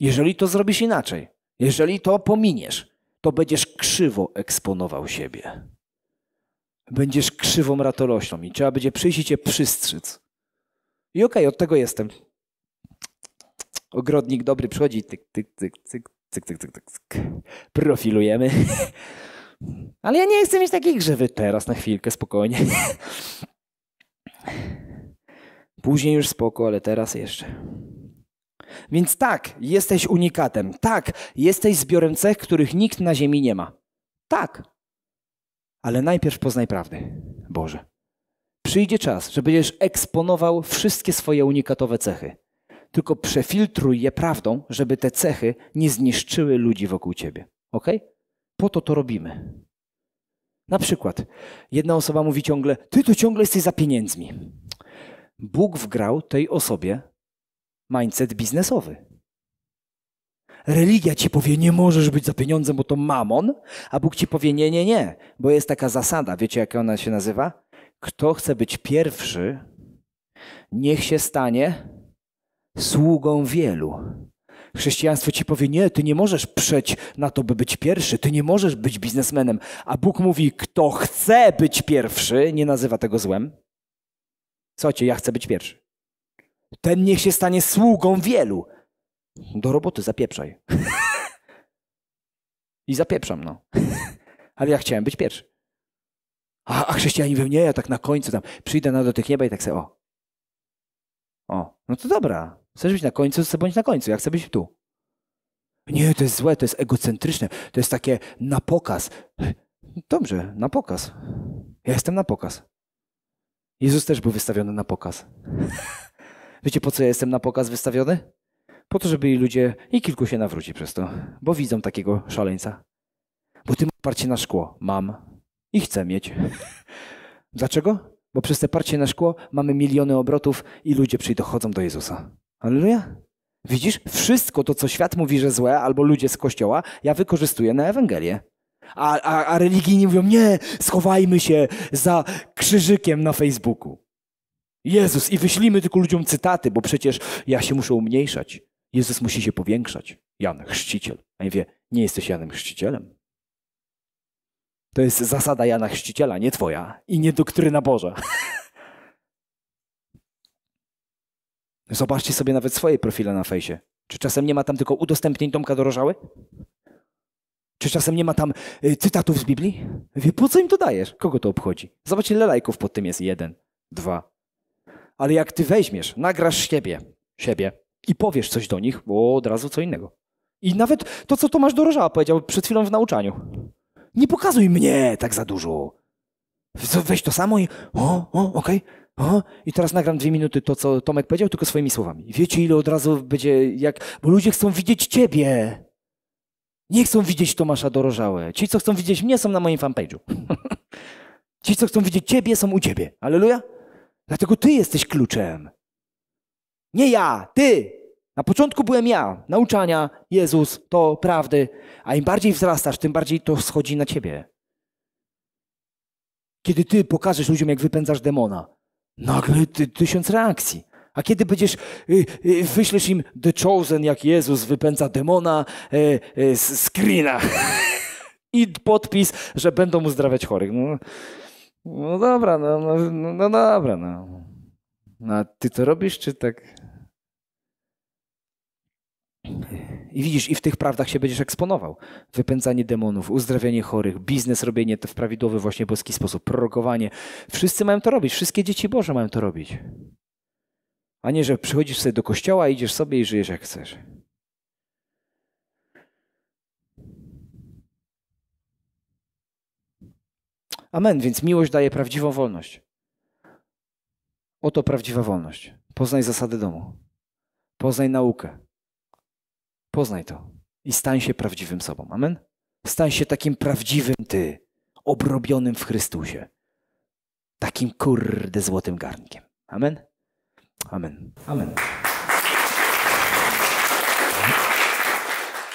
Jeżeli to zrobisz inaczej, jeżeli to pominiesz, to będziesz krzywo eksponował siebie. Będziesz krzywą ratolośną i trzeba będzie przyjść i cię i okej, okay, od tego jestem. Ogrodnik dobry przychodzi, tyk, tyk, tyk, tyk, cyk, cyk, cyk, cyk, cyk. Profilujemy. Ale ja nie chcę mieć takiej grzewy teraz na chwilkę, spokojnie. Później już spoko, ale teraz jeszcze. Więc tak, jesteś unikatem. Tak, jesteś zbiorem cech, których nikt na ziemi nie ma. Tak. Ale najpierw poznaj prawdę. Boże. Przyjdzie czas, że będziesz eksponował wszystkie swoje unikatowe cechy. Tylko przefiltruj je prawdą, żeby te cechy nie zniszczyły ludzi wokół ciebie. Ok? Po to to robimy. Na przykład, jedna osoba mówi ciągle: Ty tu ciągle jesteś za pieniędzmi. Bóg wgrał tej osobie mindset biznesowy. Religia ci powie, nie możesz być za pieniądze, bo to mamon, a Bóg ci powie, nie, nie, nie, bo jest taka zasada, wiecie jak ona się nazywa? Kto chce być pierwszy, niech się stanie sługą wielu. Chrześcijaństwo ci powie, nie, ty nie możesz przeć na to, by być pierwszy, ty nie możesz być biznesmenem. A Bóg mówi, kto chce być pierwszy, nie nazywa tego złem. Słuchajcie, ja chcę być pierwszy. Ten niech się stanie sługą wielu. Do roboty zapieprzaj. I zapieprzam, no. Ale ja chciałem być pierwszy. A, a chrześcijanin we mnie, ja tak na końcu tam przyjdę na dotyk nieba i tak sobie, o. O, no to dobra. Chcesz być na końcu, chcę bądź na końcu. Ja chcę być tu. Nie, to jest złe, to jest egocentryczne, to jest takie na pokaz. Dobrze, na pokaz. Ja jestem na pokaz. Jezus też był wystawiony na pokaz. Wiecie, po co ja jestem na pokaz wystawiony? Po to, żeby ludzie, i kilku się nawróci przez to, bo widzą takiego szaleńca. Bo ty masz oparcie na szkło. Mam, i chcę mieć. Dlaczego? Bo przez te parcie na szkło mamy miliony obrotów i ludzie przychodzą do Jezusa. Aleluja. Widzisz, wszystko to, co świat mówi, że złe, albo ludzie z kościoła, ja wykorzystuję na Ewangelię. A, a, a religijni mówią, nie, schowajmy się za krzyżykiem na Facebooku. Jezus, i wyślimy tylko ludziom cytaty, bo przecież ja się muszę umniejszać. Jezus musi się powiększać. Jan Chrzciciel. A nie wie, nie jesteś Janem Chrzcicielem. To jest zasada Jana Chrzciciela, nie twoja i nie doktryna Boża. Zobaczcie sobie nawet swoje profile na fejsie. Czy czasem nie ma tam tylko udostępnień Tomka Dorożały? Czy czasem nie ma tam y, cytatów z Biblii? Wie, po co im to dajesz? Kogo to obchodzi? Zobacz, ile lajków pod tym jest. Jeden, dwa. Ale jak ty weźmiesz, nagrasz siebie, siebie i powiesz coś do nich, bo od razu co innego. I nawet to, co Tomasz Dorożała powiedział przed chwilą w nauczaniu. Nie pokazuj mnie tak za dużo. Weź to samo i o, o, okej. Okay. i teraz nagram dwie minuty to, co Tomek powiedział, tylko swoimi słowami. Wiecie, ile od razu będzie jak. Bo ludzie chcą widzieć ciebie. Nie chcą widzieć Tomasza Dorożałe. Ci, co chcą widzieć mnie, są na moim fanpage'u. Ci, co chcą widzieć ciebie, są u ciebie. Aleluja? Dlatego ty jesteś kluczem. Nie ja, ty! Na początku byłem ja, nauczania, Jezus, to prawdy, a im bardziej wzrastasz, tym bardziej to schodzi na ciebie. Kiedy ty pokażesz ludziom, jak wypędzasz demona, nagle ty, tysiąc reakcji. A kiedy będziesz, y, y, wyślesz im The Chosen, jak Jezus wypędza demona y, y, z screena i podpis, że będą uzdrawiać chorych. No, no dobra, no, no, no, no dobra. No. no. A ty to robisz, czy tak... I widzisz, i w tych prawdach się będziesz eksponował. Wypędzanie demonów, uzdrawianie chorych, biznes robienie to w prawidłowy, właśnie boski sposób, prorokowanie. Wszyscy mają to robić, wszystkie dzieci Boże mają to robić. A nie, że przychodzisz sobie do kościoła, idziesz sobie i żyjesz jak chcesz. Amen, więc miłość daje prawdziwą wolność. Oto prawdziwa wolność. Poznaj zasady domu. Poznaj naukę. Poznaj to i stań się prawdziwym sobą. Amen? Stań się takim prawdziwym ty, obrobionym w Chrystusie. Takim kurde złotym garnkiem. Amen? Amen. Amen.